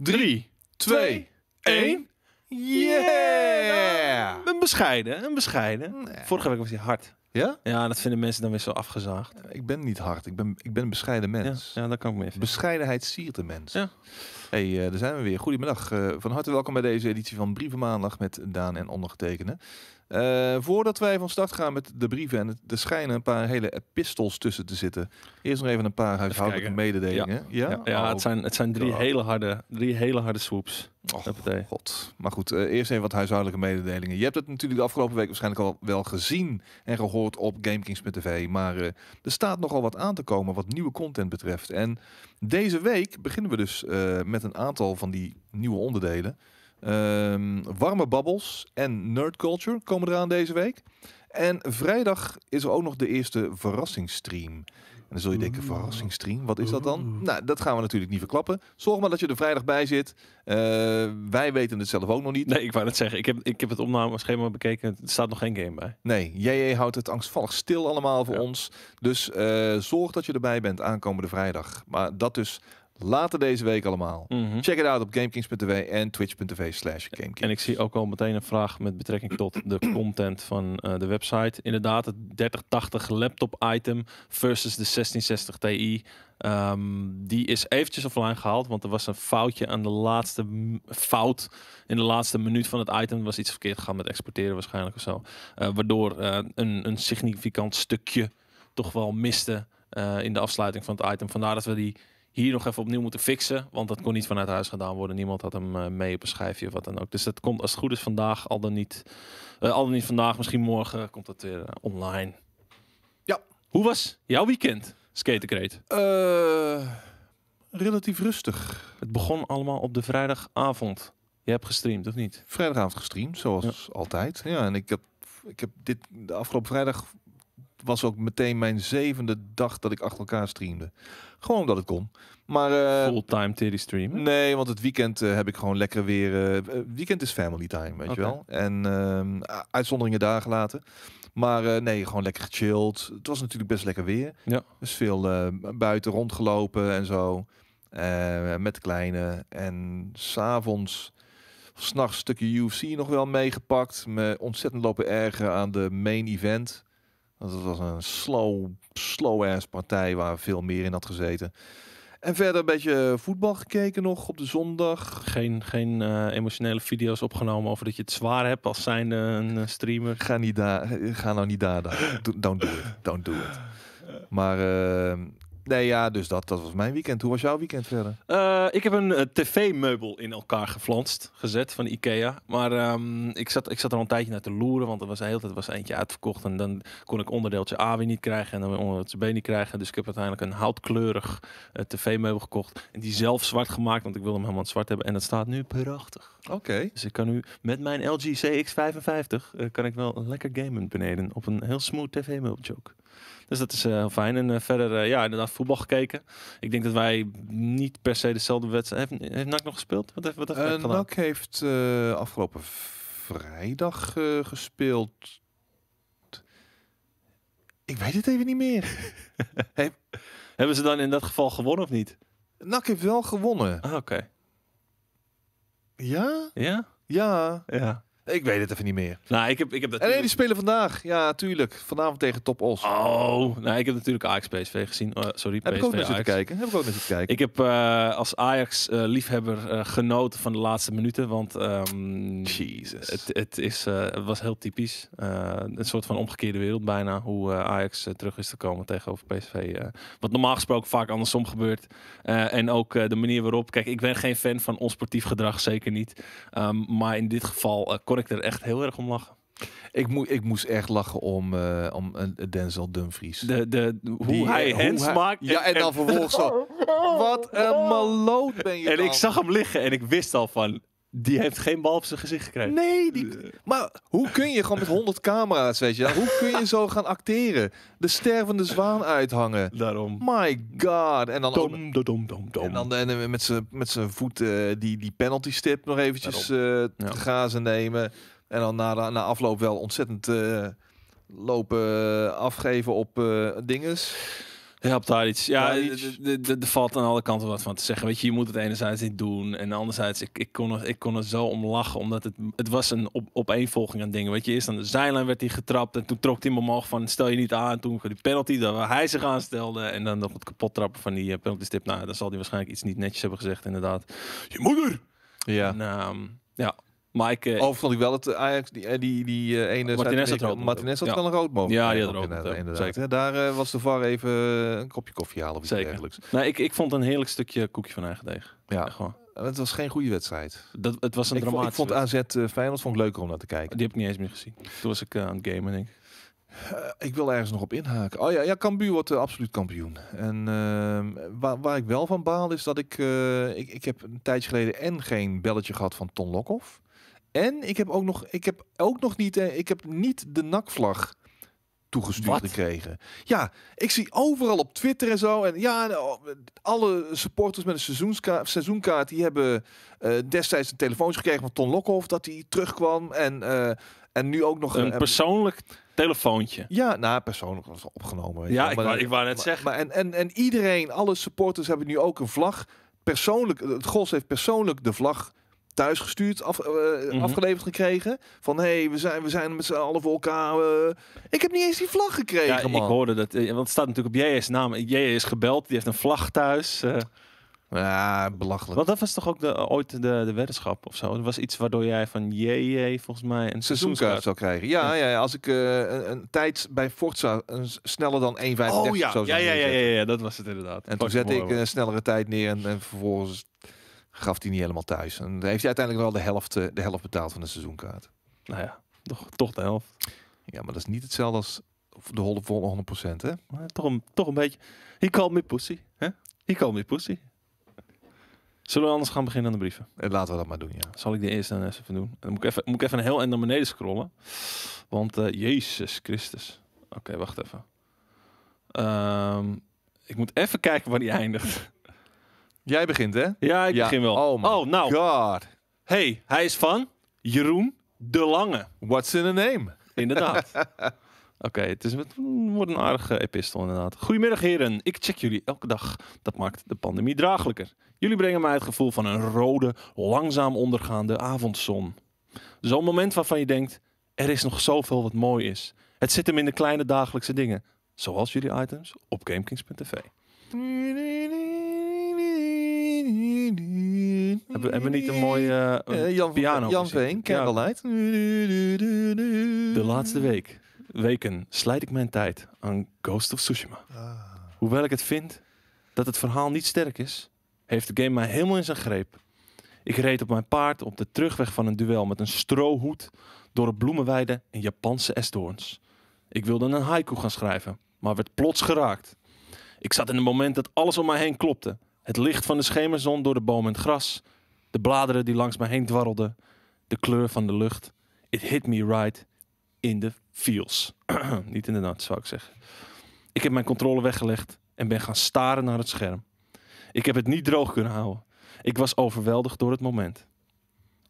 3, 2, 1. Yeah! Een bescheiden, een bescheiden. Vorige week was hij hard. Ja? Ja, dat vinden mensen dan weer zo afgezaagd. Ik ben niet hard. Ik ben, ik ben een bescheiden mens. Ja, dat kan ik me even. Bescheidenheid siert de mens. Ja. hey, eh, daar zijn we weer. Goedemiddag. Eh, van harte welkom bij deze editie van Brievenmaandag met Daan en ondergetekende. Eh, voordat wij van start gaan met de brieven, en er schijnen een paar hele epistels tussen te zitten. Eerst nog even een paar huishoudelijke mededelingen. Ja, ja? Oh. het, zijn, het zijn drie, hele harde, drie hele harde swoops. Oh, God. Maar goed, eh, eerst even wat huishoudelijke mededelingen. Je hebt het natuurlijk de afgelopen week waarschijnlijk al wel gezien en gehoord op GameKings.tv. Maar eh, er staat nogal wat aan te komen wat nieuwe content betreft. En deze week beginnen we dus met een aantal van die nieuwe onderdelen. Um, warme Bubbles en nerd culture komen eraan deze week. En vrijdag is er ook nog de eerste verrassingsstream. En dan zul je denken, verrassingsstream, wat is dat dan? Nou, dat gaan we natuurlijk niet verklappen. Zorg maar dat je er vrijdag bij zit. Eh, wij weten het zelf ook nog niet. Nee, ik wou net zeggen, ik heb, ik heb het opnameschema bekeken. Er staat nog geen game bij. Nee, JJ houdt het angstvallig stil allemaal voor ons. Dus eh, zorg dat je erbij bent aankomende vrijdag. Maar dat dus Later deze week allemaal. Mhm. Check het out op GameKings.tv en twitch.tv slash En ik zie ook al meteen een vraag met betrekking tot de content van eh, de website. Inderdaad, het 3080 laptop item versus de 1660 Ti. Ehm, die is eventjes offline gehaald, want er was een foutje aan de laatste fout in de laatste minuut van het item. Er was iets verkeerd gegaan met exporteren waarschijnlijk of zo. Eh, waardoor eh, een, een significant stukje toch wel miste in de afsluiting van het item. Vandaar dat we die hier nog even opnieuw moeten fixen. Want dat kon niet vanuit huis gedaan worden. Niemand had hem eh, mee op een schijfje of wat dan ook. Dus dat komt als het goed is vandaag, al dan niet, eh, al dan niet vandaag, misschien morgen komt dat weer eh, online. Ja. Hoe was jouw weekend, Skatercreet? relatief rustig. Het begon allemaal op de vrijdagavond. Je hebt gestreamd, of niet? Vrijdagavond gestreamd, zoals altijd. Ja, en ik heb, ik heb dit de afgelopen vrijdag was ook meteen mijn zevende dag dat ik achter elkaar streamde. Gewoon omdat het kon. Maar, uh, Fulltime teddy streamen? Nee, want het weekend eh, heb ik gewoon lekker weer... Eh, weekend is family time, weet je wel. En ehm, uitzonderingen daar gelaten. Maar nee, gewoon lekker gechilled. Het was natuurlijk best lekker weer. Ja. Dus veel buiten rondgelopen en zo. met de kleine. En s'avonds s'nachts stukje UFC nog wel meegepakt. Me ontzettend lopen erger aan de main event. Dat was een slow, slow-ass partij waar veel meer in had gezeten. En verder een beetje eh, voetbal gekeken nog op de zondag. Geen, geen eh, emotionele video's opgenomen over dat je het zwaar hebt als zijnde een eh, streamer. Ga, niet daar, ga nou niet daar. daar. don't do it. Don't do it. Maar Nee, ja, dus dat, dat was mijn weekend. Hoe was jouw weekend verder? Eh, ik heb een eh, tv-meubel in elkaar geflanst, gezet van Ikea. Maar ehm, ik, zat, ik zat er al een tijdje naar te loeren, want er was de hele tijd was eentje uitverkocht. En dan kon ik onderdeeltje A weer niet krijgen en dan onderdeeltje B niet krijgen. Dus ik heb uiteindelijk een houtkleurig eh, tv-meubel gekocht. En die zelf zwart gemaakt, want ik wilde hem helemaal zwart hebben. En dat staat nu prachtig. Oké. Dus ik kan nu met mijn LG CX55, kan ik wel lekker gamen beneden op een heel smooth tv-meubeltje dus dat is eh, heel fijn. En eh, verder, eh, ja, inderdaad, voetbal gekeken. Ik denk dat wij niet per se dezelfde wedstrijd... Heeft, heeft NAC nog gespeeld? Wat heeft, wat heeft NAC NAC heeft afgelopen vrijdag gespeeld ik weet het even niet meer. Hebben ze dan in dat geval gewonnen of niet? Nak heeft wel gewonnen. Ah, oké. Ja? Ja? Ja. Ja. Ik weet het even niet meer. Nou, ik heb, ik heb natuurlijk... En nee, die spelen vandaag. Ja, tuurlijk. Vanavond tegen Top Os. Oh, nou, ik heb natuurlijk Ajax PSV gezien. Oh, sorry, PSV Heb ik ook naar kijken. Heb ik ook kijken. Ik heb eh, als Ajax-liefhebber eh, eh, genoten van de laatste minuten. Want um, Het, het, is, was heel typisch. een soort van omgekeerde wereld bijna. Hoe Ajax terug is te komen tegenover PSV. wat normaal gesproken vaak andersom gebeurt. en ook de manier waarop... Kijk, ik ben geen fan van onsportief gedrag. Zeker niet. Ehm, maar in dit geval ik er echt heel erg om lachen. Ik, moest ik moest echt lachen om, uh, om een eh, Denzel Dumfries. De, de, hoe hij eh, hoe hands maakt. Ja, en, dan vervolgens zo. Wat een maloot ben je En ik zag hem liggen en ik wist al van... Die heeft geen bal op zijn gezicht gekregen. Nee, die, eh. maar hoe kun je gewoon met 100 camera's, weet je Hoe kun je zo gaan acteren? De stervende zwaan uithangen. Daarom. My god. En dan, dom, dom, dom, dom. En dan eh, met zijn voeten eh, die, die penalty stip nog eventjes uh, te ja. grazen nemen. En dan na, na afloop wel ontzettend lopen afgeven op dinges. Helpt daar iets. Ja, er valt aan alle kanten wat van te zeggen. Weet je, je moet het enerzijds niet doen. En anderzijds, ik, ik, kon, er, ik kon er zo om lachen. Omdat het, het was een op, opeenvolging aan dingen. Weet je, eerst aan de zijlijn werd hij getrapt. En toen trok hij hem omhoog van stel je niet aan. En toen die penalty dat waar hij zich aanstelde. En dan nog het kapot trappen van die eh, penalty stip. Nou, dan zal hij waarschijnlijk iets niet netjes hebben gezegd inderdaad. Je moeder! Ja. En, ehm, ja, maar ik, eh, Overigens vond ik wel het eh, Ajax die, eh, die, die eh, ene... Martinez had rood had een rood mogen Ja, inderdaad. Daar was de VAR even een kopje koffie halen of iets Zeker. Nou, ik, ik vond een heerlijk stukje koekje van eigen deeg. Ja, gewoon. het was geen goede wedstrijd. Dat, het was een Ik, vond- ik vond AZ eh, Feyenoord vond ik leuker om naar te kijken. Die heb ik niet eens meer gezien. Toen was ik aan het gamen, ik. Ik wil ergens nog op inhaken. Oh ja, ja Cambuur wordt absoluut kampioen. En ehm, waar, waar ik wel van baal is dat ik, ik... Ik heb een tijdje geleden en geen belletje gehad van Ton Lokhoff. En ik heb ook nog, ik heb ook nog niet, eh, ik heb niet de nakvlag toegestuurd gekregen. Ja, ik zie overal op Twitter en zo. En ja, oh, alle supporters met een seizoenskaart seizoenkaart... die hebben eh, destijds een telefoontje gekregen van Ton Lokhoff... dat hij terugkwam en, eh, en nu ook nog... Een, persoonlijk telefoontje. Ja, nou, persoonlijk was het opgenomen. Ja, ik, wou, ik wou net zeggen. Maar, en, en, en iedereen, alle supporters hebben nu ook een vlag. Persoonlijk, het Gos heeft persoonlijk de vlag thuis gestuurd, af, eh, mhm. afgeleverd gekregen. Van hé, hey, we, zijn, we zijn met z'n allen voor elkaar. Eh. ik heb niet eens die vlag gekregen. man. ik hoorde dat. Eh, want het staat natuurlijk op JS naam. J is gebeld, die heeft een vlag thuis. Uh. Ja, belachelijk. Want dat was toch ook de, ooit de, de weddenschap of zo? Dat was iets waardoor jij van JJ volgens mij een seizoenskaart zou krijgen. Ja, ja. ja als ik een, tijd bij Forza een, sneller dan 1,35 oh, ja. zou ja, ja, ja, ja, ja, dat was het inderdaad. En toen zet ik een snellere tijd neer en, en vervolgens gaf hij niet helemaal thuis. En heeft hij uiteindelijk wel de helft, eh, de helft betaald van de seizoenkaart. Nou ja, toch, toch de helft. Ja, maar dat is niet hetzelfde als de volle 100%, hè? toch, een, toch een beetje... Ik called me pussy, hè? He called me pussy. Zullen we anders gaan beginnen aan de brieven? En eh, Laten we dat maar doen, ja. Zal ik de eerste dan even doen? Dan moet ik even, moet ik even een heel eind naar beneden scrollen. Want eh, Jezus Christus. Oké, wacht even. Ehm, ik moet even kijken waar die eindigt. Jij begint, hè? Ja, ik begin wel. Oh, oh, nou. God. Hey, hij is van Jeroen de Lange. What's in a name? Inderdaad. Oké, het, is wordt een aardige epistel inderdaad. Goedemiddag heren, ik check jullie elke dag. Dat maakt de pandemie draaglijker. Jullie brengen mij het gevoel van een rode, langzaam ondergaande avondzon. Zo'n dus moment waarvan je denkt, er is nog zoveel wat mooi is. Het zit hem in de kleine dagelijkse dingen. Zoals jullie items op GameKings.tv. Hebben, we niet een mooie eh, Jan, piano? Jan Veen, Candlelight. Ja. De laatste week, weken, slijt ik mijn tijd aan Ghost of Tsushima. Ah. Hoewel ik het vind dat het verhaal niet sterk is, heeft de game mij helemaal in zijn greep. Ik reed op mijn paard op de terugweg van een duel met een strohoed door een bloemenweide in Japanse esdoorns. Ik wilde een haiku gaan schrijven, maar werd plots geraakt. Ik zat in een moment dat alles om mij heen klopte. Het licht van de schemerzon door de boom en het gras. De bladeren die langs me heen dwarrelden. De kleur van de lucht. It hit me right in the feels. Niet in de nat, zou ik zeggen. Ik heb mijn controle weggelegd en ben gaan staren naar het scherm. Ik heb het niet droog kunnen houden. Ik was overweldigd door het moment.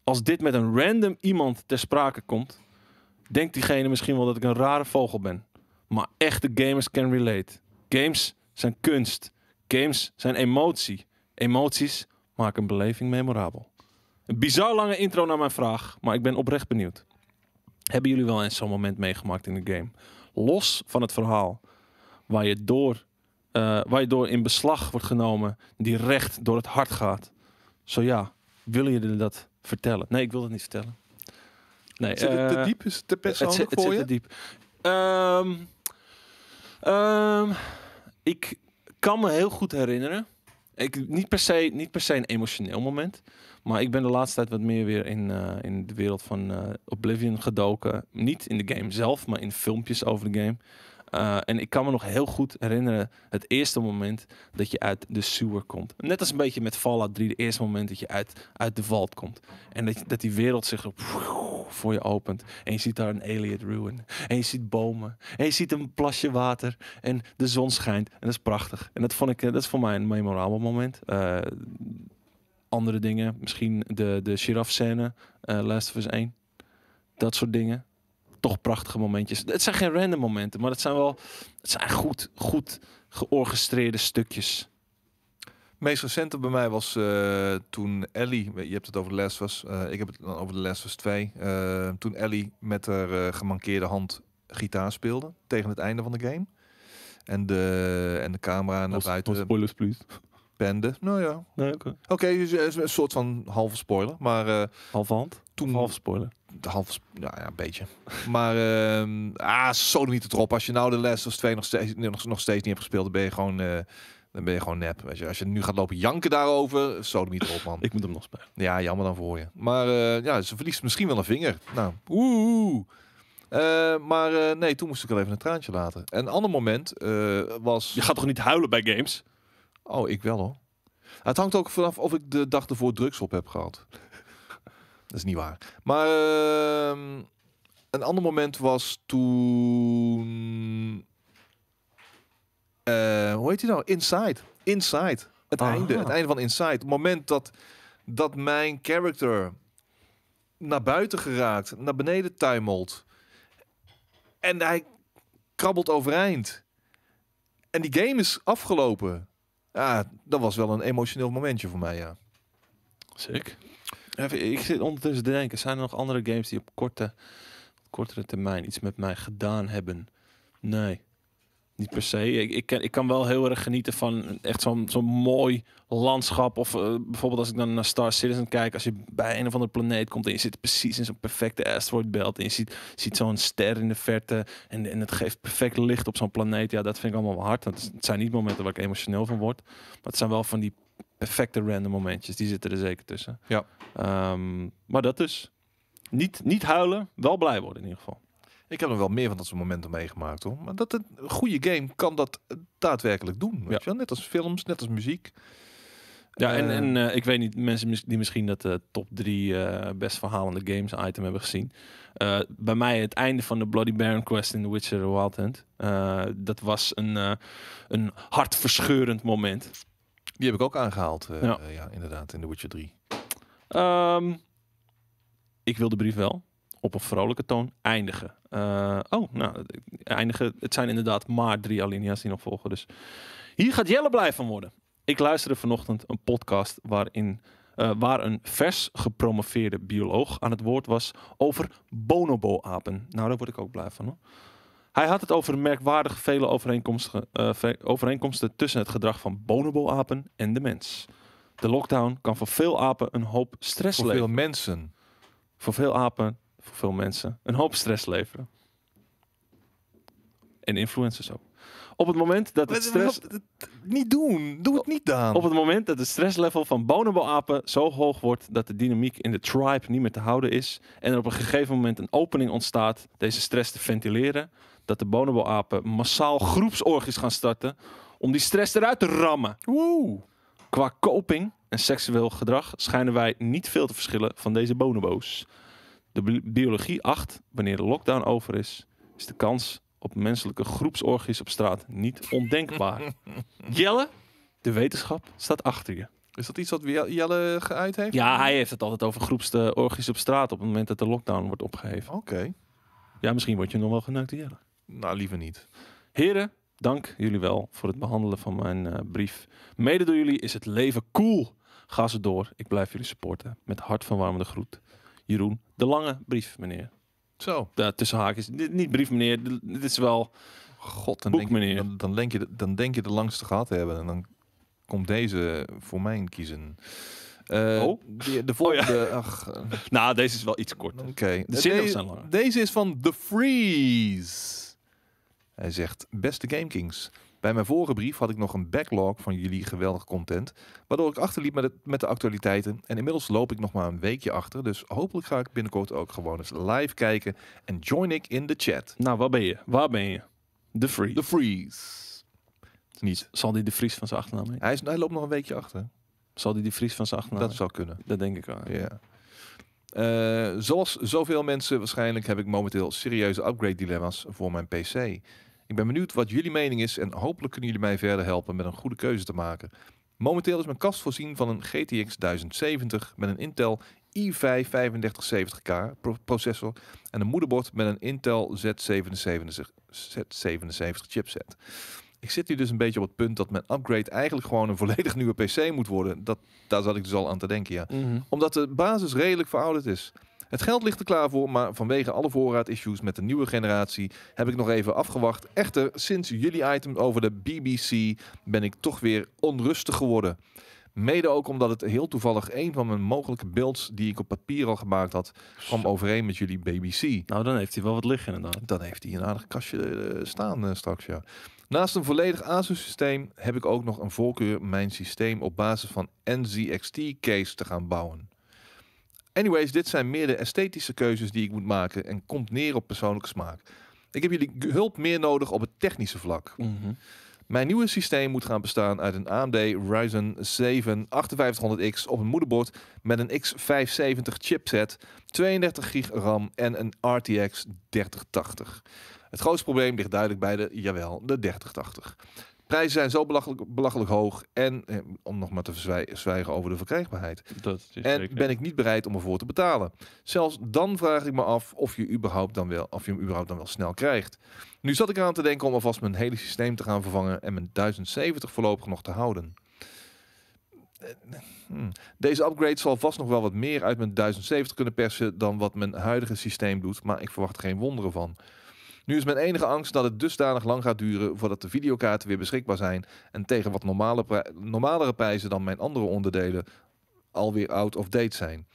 Als dit met een random iemand ter sprake komt, denkt diegene misschien wel dat ik een rare vogel ben. Maar echte gamers can relate. Games zijn kunst. Games zijn emotie. Emoties maken een beleving memorabel. Een bizar lange intro naar mijn vraag, maar ik ben oprecht benieuwd. Hebben jullie wel eens zo'n moment meegemaakt in de game? Los van het verhaal waar je door eh, waar je door in beslag wordt genomen, die recht door het hart gaat. Zo ja, willen jullie dat vertellen? Nee, ik wil dat niet vertellen. Nee, zit het te eh, diep? Is het te persoonlijk zit, voor je? te diep. Ehm, ehm, ik kan me heel goed herinneren. Ik, niet, per se, niet per se een emotioneel moment. Maar ik ben de laatste tijd wat meer weer in, eh, in de wereld van eh, Oblivion gedoken. Niet in de game zelf, maar in filmpjes over de game. Eh, en ik kan me nog heel goed herinneren het eerste moment dat je uit de sewer komt. Net als een beetje met Fallout 3, het eerste moment dat je uit, uit de vault komt. En dat, dat die wereld zich voor je opent. En je ziet daar een alien ruin. En je ziet bomen. En je ziet een plasje water. En de zon schijnt. En dat is prachtig. En dat, vond ik, eh, dat is voor mij een memorabel moment. Eh, andere dingen, misschien de, de giraffe scène, Last of Us 1. Dat soort dingen toch prachtige momentjes. Het zijn geen random momenten, maar het zijn wel het zijn goed, goed georchestreerde stukjes. meest recente bij mij was uh, toen Ellie, je hebt het over de les was, ik heb het over de les was 2. toen Ellie met haar eh, gemankeerde hand gitaar speelde tegen het einde van de game. En de, en de camera naar buiten. Spoilers, please pende. Nou ja. Nee, Oké, okay. is eh, een soort van halve spoiler. Maar, uh, halve hand? Toen, halve spoiler? Half, nou ja, een beetje. maar ehm, ah, zo niet het erop. Als je nou de les of twee nog steeds, nog, nog steeds niet hebt gespeeld, dan ben je gewoon... Eh, dan ben je gewoon nep. Weet je. Als je nu gaat lopen janken daarover, zo niet erop, man. Ik moet hem nog spelen. Ja, jammer dan voor je. Maar ja, ze verliest misschien wel een vinger. Nou, oeh. maar nee, toen moest ik wel even een traantje laten. En een ander moment was... Je gaat toch niet huilen bij games? Oh, ik wel hoor. Het hangt ook vanaf of ik de dag ervoor drugs op heb gehad. dat is niet waar. Maar ehm, een ander moment was toen. Eh, hoe heet hij nou? Inside. Inside. Het ah. einde. Het einde van Inside. Het moment dat, dat mijn character naar buiten geraakt, naar beneden tuimelt. En hij krabbelt overeind. En die game is afgelopen. Ja, dat was wel een emotioneel momentje voor mij, ja. Zeker. Even, ik zit ondertussen te denken, zijn er nog andere games die op korte, kortere termijn iets met mij gedaan hebben? Nee niet per se. Ik, ik, ik kan wel heel erg genieten van echt zo'n zo'n mooi landschap. Of eh, bijvoorbeeld als ik dan naar Star Citizen kijk, als je bij een of andere planeet komt en je zit precies in zo'n perfecte asteroid belt en je ziet, ziet zo'n ster in de verte en, en het geeft perfect licht op zo'n planeet. Ja, dat vind ik allemaal wel hard. Dat, het zijn niet momenten waar ik emotioneel van word, maar het zijn wel van die perfecte random momentjes. Die zitten er zeker tussen. Ja. Ehm, maar dat dus. Niet, niet huilen, wel blij worden in ieder geval. Ik heb nog wel meer van dat soort momenten meegemaakt hoor. Maar dat een goede game kan dat daadwerkelijk doen. Weet je wel? Net als films, net als muziek. Ja, en, ehm, en eh, ik weet niet, mensen die misschien dat eh, top drie eh, best verhalende games item hebben gezien. bij mij het einde van de Bloody Baron quest in The Witcher Wild dat was een, een hartverscheurend moment. Die heb ik ook aangehaald, ja. ja. inderdaad, in The Witcher 3. Ehm, ik wil de brief wel op een vrolijke toon eindigen. Eh, oh, nou, het zijn inderdaad maar drie alinea's die nog volgen. Dus hier gaat Jelle blij van worden. Ik luisterde vanochtend een podcast waarin, eh, waar een vers gepromoveerde bioloog aan het woord was over bonobo-apen. Nou, daar word ik ook blij van hoor. Hij had het over merkwaardig vele overeenkomsten, eh, overeenkomsten tussen het gedrag van bonobo-apen en de mens. De lockdown kan voor veel apen een hoop stress voor leveren. Voor veel mensen. Voor veel apen veel mensen een hoop stress leveren. En influencers ook. Op het moment dat het stress... Niet doen. Doe het niet dan. Op het moment dat het stresslevel van bonobo-apen zo hoog wordt... dat de dynamiek in de tribe niet meer te houden is... en er op een gegeven moment een opening ontstaat deze stress te ventileren... dat de bonobo-apen massaal groepsorgies gaan starten... om die stress eruit te rammen. Woe. Qua coping en seksueel gedrag schijnen wij niet veel te verschillen van deze bonobo's. De biologie 8, wanneer de lockdown over is, is de kans op menselijke groepsorgies op straat niet ondenkbaar. Jelle, de wetenschap staat achter je. Is dat iets wat Jelle geuit heeft? Ja, hij heeft het altijd over groepsorgies op straat op het moment dat de lockdown wordt opgeheven. Oké. Ja, misschien word je nog wel geneukt, Jelle. Nou, liever niet. Heren, dank jullie wel voor het behandelen van mijn eh, brief. Mede door jullie is het leven cool. Ga ze door. Ik blijf jullie supporten. Met hart van hartverwarmende groet. Jeroen de Lange brief, meneer. Zo. Daar tussen haakjes. niet brief, meneer. Dit is wel God, dan boek, denk, meneer. Dan, dan, denk je, dan denk je de langste gehad te hebben. En dan komt deze voor mij kiezen. Eh, oh? De, volgende... Oh, ach, eh. nou, deze is wel iets korter. Oké. De zin zijn langer. Deze is van The Freeze. Hij zegt, beste Game Kings... Bij mijn vorige brief had ik nog een backlog van jullie geweldige content, waardoor ik achterliep met, het, met de actualiteiten. En inmiddels loop ik nog maar een weekje achter, dus hopelijk ga ik binnenkort ook gewoon eens live kijken en join ik in de chat. Nou, waar ben je? Waar ben je? De Freeze. De Freeze. Niet. Zal die de Fries van zijn achternaam Hij, is, loopt nog een weekje achter. Zal die de Vries van zijn achternaam Dat zou kunnen. Dat denk ik wel. Ja. Eh, zoals zoveel mensen waarschijnlijk heb ik momenteel serieuze upgrade dilemma's voor mijn PC. Ik ben benieuwd wat jullie mening is en hopelijk kunnen jullie mij verder helpen met een goede keuze te maken. Momenteel is mijn kast voorzien van een GTX 1070 met een Intel i5 3570K processor en een moederbord met een Intel Z77, Z77 chipset. Ik zit nu dus een beetje op het punt dat mijn upgrade eigenlijk gewoon een volledig nieuwe PC moet worden. Dat, daar zat ik dus al aan te denken, ja. Mhm. Omdat de basis redelijk verouderd is. Het geld ligt er klaar voor, maar vanwege alle voorraadissues met de nieuwe generatie heb ik nog even afgewacht. Echter, sinds jullie item over de BBC ben ik toch weer onrustig geworden. Mede ook omdat het heel toevallig een van mijn mogelijke beelds die ik op papier al gemaakt had, kwam overeen met jullie BBC. Nou, dan heeft hij wel wat liggen inderdaad. Dan heeft hij een aardig kastje eh, staan eh, straks, ja. Naast een volledig ASUS-systeem heb ik ook nog een voorkeur mijn systeem op basis van NZXT-case te gaan bouwen. Anyways, dit zijn meer de esthetische keuzes die ik moet maken en komt neer op persoonlijke smaak. Ik heb jullie hulp meer nodig op het technische vlak. Mhm. Mijn nieuwe systeem moet gaan bestaan uit een AMD Ryzen 7 5800X op een moederbord met een X570 chipset, 32 GB RAM en een RTX 3080. Het grootste probleem ligt duidelijk bij de, jawel, de 3080. Prijzen zijn zo belachelijk, belachelijk hoog. En eh, om nog maar te zwijgen over de verkrijgbaarheid. Dat en ben ik niet bereid om ervoor te betalen. Zelfs dan vraag ik me af of je, überhaupt dan wel, of je hem überhaupt dan wel snel krijgt. Nu zat ik eraan te denken om alvast mijn hele systeem te gaan vervangen en mijn 1070 voorlopig nog te houden. Eh, hmm. Deze upgrade zal vast nog wel wat meer uit mijn 1070 kunnen persen dan wat mijn huidige systeem doet, maar ik verwacht geen wonderen van. Nu is mijn enige angst dat het dusdanig lang gaat duren voordat de videokaarten weer beschikbaar zijn en tegen wat normale normalere prijzen dan mijn andere onderdelen alweer out of date zijn.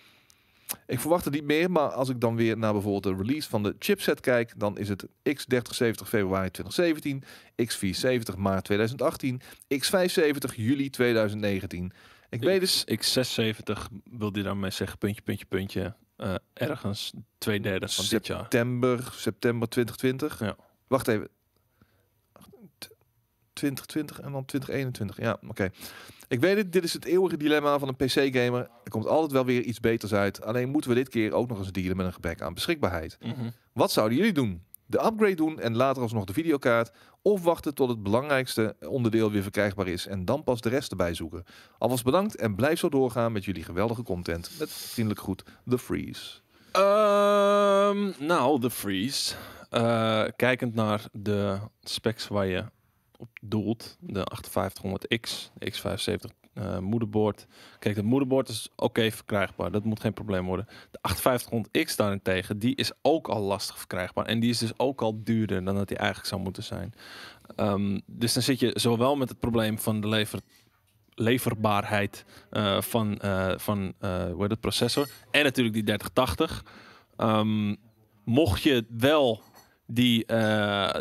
Ik verwacht het niet meer, maar als ik dan weer naar bijvoorbeeld de release van de chipset kijk, dan is het X3070 februari 2017, X470 maart 2018, X570 juli 2019. Ik weet dus... X670 wil dan daarmee zeggen, puntje, puntje, puntje. Eh, ergens twee derde van september, dit jaar. September, september 2020. Ja. Wacht even. 2020 en dan 2021. Ja, oké. Ik weet het, dit is het eeuwige dilemma van een PC-gamer. Er komt altijd wel weer iets beters uit. Alleen moeten we dit keer ook nog eens dealen met een gebrek aan beschikbaarheid. Mhm. Wat zouden jullie doen? de upgrade doen en later alsnog de videokaart. Of wachten tot het belangrijkste onderdeel weer verkrijgbaar is en dan pas de rest erbij zoeken. Alvast bedankt en blijf zo doorgaan met jullie geweldige content. Met vriendelijk goed The Freeze. Ehm, nou, The Freeze. Eh, kijkend naar de specs waar je op doelt, de 5800X, de X570 uh, eh, moederbord. Kijk, het moederbord is oké verkrijgbaar. Dat moet geen probleem worden. De 5800X daarentegen, die is ook al lastig verkrijgbaar. En die is dus ook al duurder dan dat die eigenlijk zou moeten zijn. Ehm, dus dan zit je zowel met het probleem van de lever leverbaarheid eh, van, uh, van hoe heet het, processor. En natuurlijk die 3080. Ehm, mocht je wel die,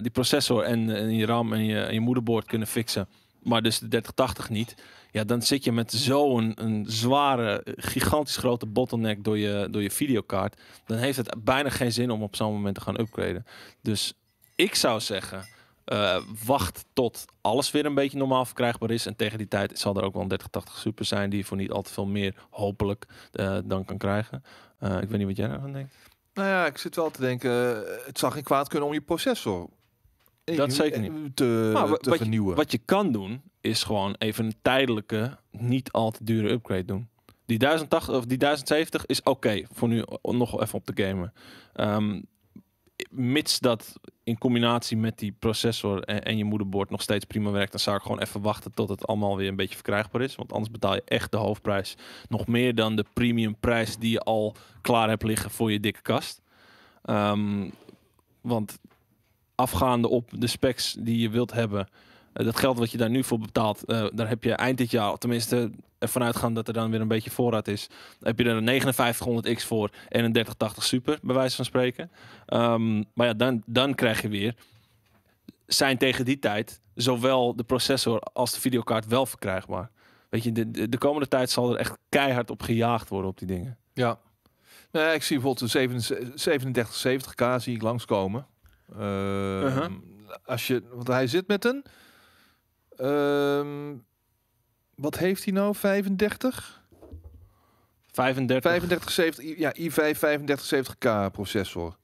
die processor en, je RAM en je, en je moederbord kunnen fixen maar dus de 3080 niet, ja, dan zit je met zo'n een zware, gigantisch grote bottleneck door je, door je videokaart. Dan heeft het bijna geen zin om op zo'n moment te gaan upgraden. Dus ik zou zeggen, eh, wacht tot alles weer een beetje normaal verkrijgbaar is. En tegen die tijd zal er ook wel een 3080 Super zijn die je voor niet al te veel meer hopelijk eh, dan kan krijgen. Eh, ik weet niet wat jij daarvan denkt. Nou ja, ik zit wel te denken, het zou geen kwaad kunnen om je processor dat zeker eh, niet. Te, te wat vernieuwen. Je, wat je kan doen, is gewoon even een tijdelijke, niet al te dure upgrade doen. Die 1080 of die 1070 is oké voor nu nog even op te gamen. Ehm, mits dat in combinatie met die processor en, je moederbord nog steeds prima werkt, dan zou ik gewoon even wachten tot het allemaal weer een beetje verkrijgbaar is. Want anders betaal je echt de hoofdprijs. Nog meer dan de premium prijs die je al klaar hebt liggen voor je dikke kast. Ehm, want afgaande op de specs die je wilt hebben. Eh, dat geld wat je daar nu voor betaalt, uh, daar heb je eind dit jaar, tenminste ervan uitgaan dat er dan weer een beetje voorraad is, heb je er een 5900X voor en een 3080 Super, bij wijze van spreken. Ehm, maar ja, dan, dan krijg je weer, zijn tegen die tijd zowel de processor als de videokaart wel verkrijgbaar. Weet je, de, de, komende tijd zal er echt keihard op gejaagd worden op die dingen. Ja. Nee, ik zie bijvoorbeeld een 3770K zie ik langskomen. Ehm, -huh. Als je, want hij zit met een. Ehm, wat heeft hij nou? 35? 35. 3570, ja, i5 3570K processor.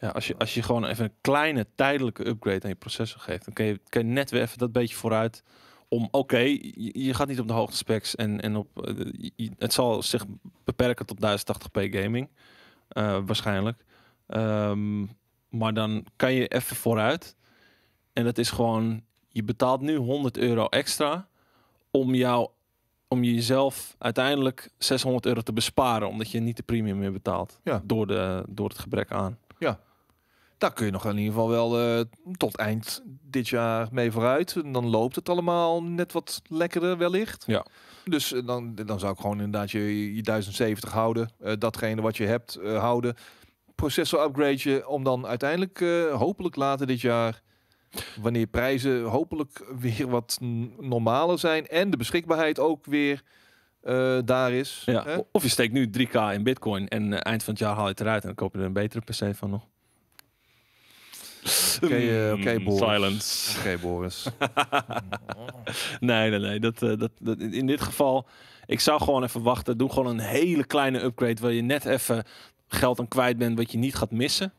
Ja, als je, als je gewoon even een kleine tijdelijke upgrade aan je processor geeft, dan kun je, kun je net weer even dat beetje vooruit. Om oké, je, gaat niet op de hoogte specs en, en op, eh, het zal zich beperken tot 1080p gaming, eh, waarschijnlijk. Um, maar dan kan je even vooruit. En dat is gewoon, je betaalt nu 100 euro extra om jou om jezelf uiteindelijk 600 euro te besparen, omdat je niet de premium meer betaalt ja. door, de, door het gebrek aan. Ja, daar kun je nog in ieder geval wel eh, tot eind dit jaar mee vooruit. En dan loopt het allemaal net wat lekkerder wellicht. Ja. Dus eh, dan, dan zou ik gewoon inderdaad je, je 1070 houden. Eh, datgene wat je hebt houden processor upgrade om dan uiteindelijk, eh, hopelijk later dit jaar, wanneer prijzen hopelijk weer wat normaler zijn en de beschikbaarheid ook weer uh, daar is. Ja. Hè? Of je steekt nu 3k in bitcoin en eh, eind van het jaar haal je het eruit en dan koop je er een betere PC van nog. Oké, okay, uh, mm, Boris. Silence. Oké, Boris. nee, nee, nee. Dat, dat, dat, in dit geval, ik zou gewoon even wachten. Doe gewoon een hele kleine upgrade. wil je net even geld dan kwijt bent wat je niet gaat missen.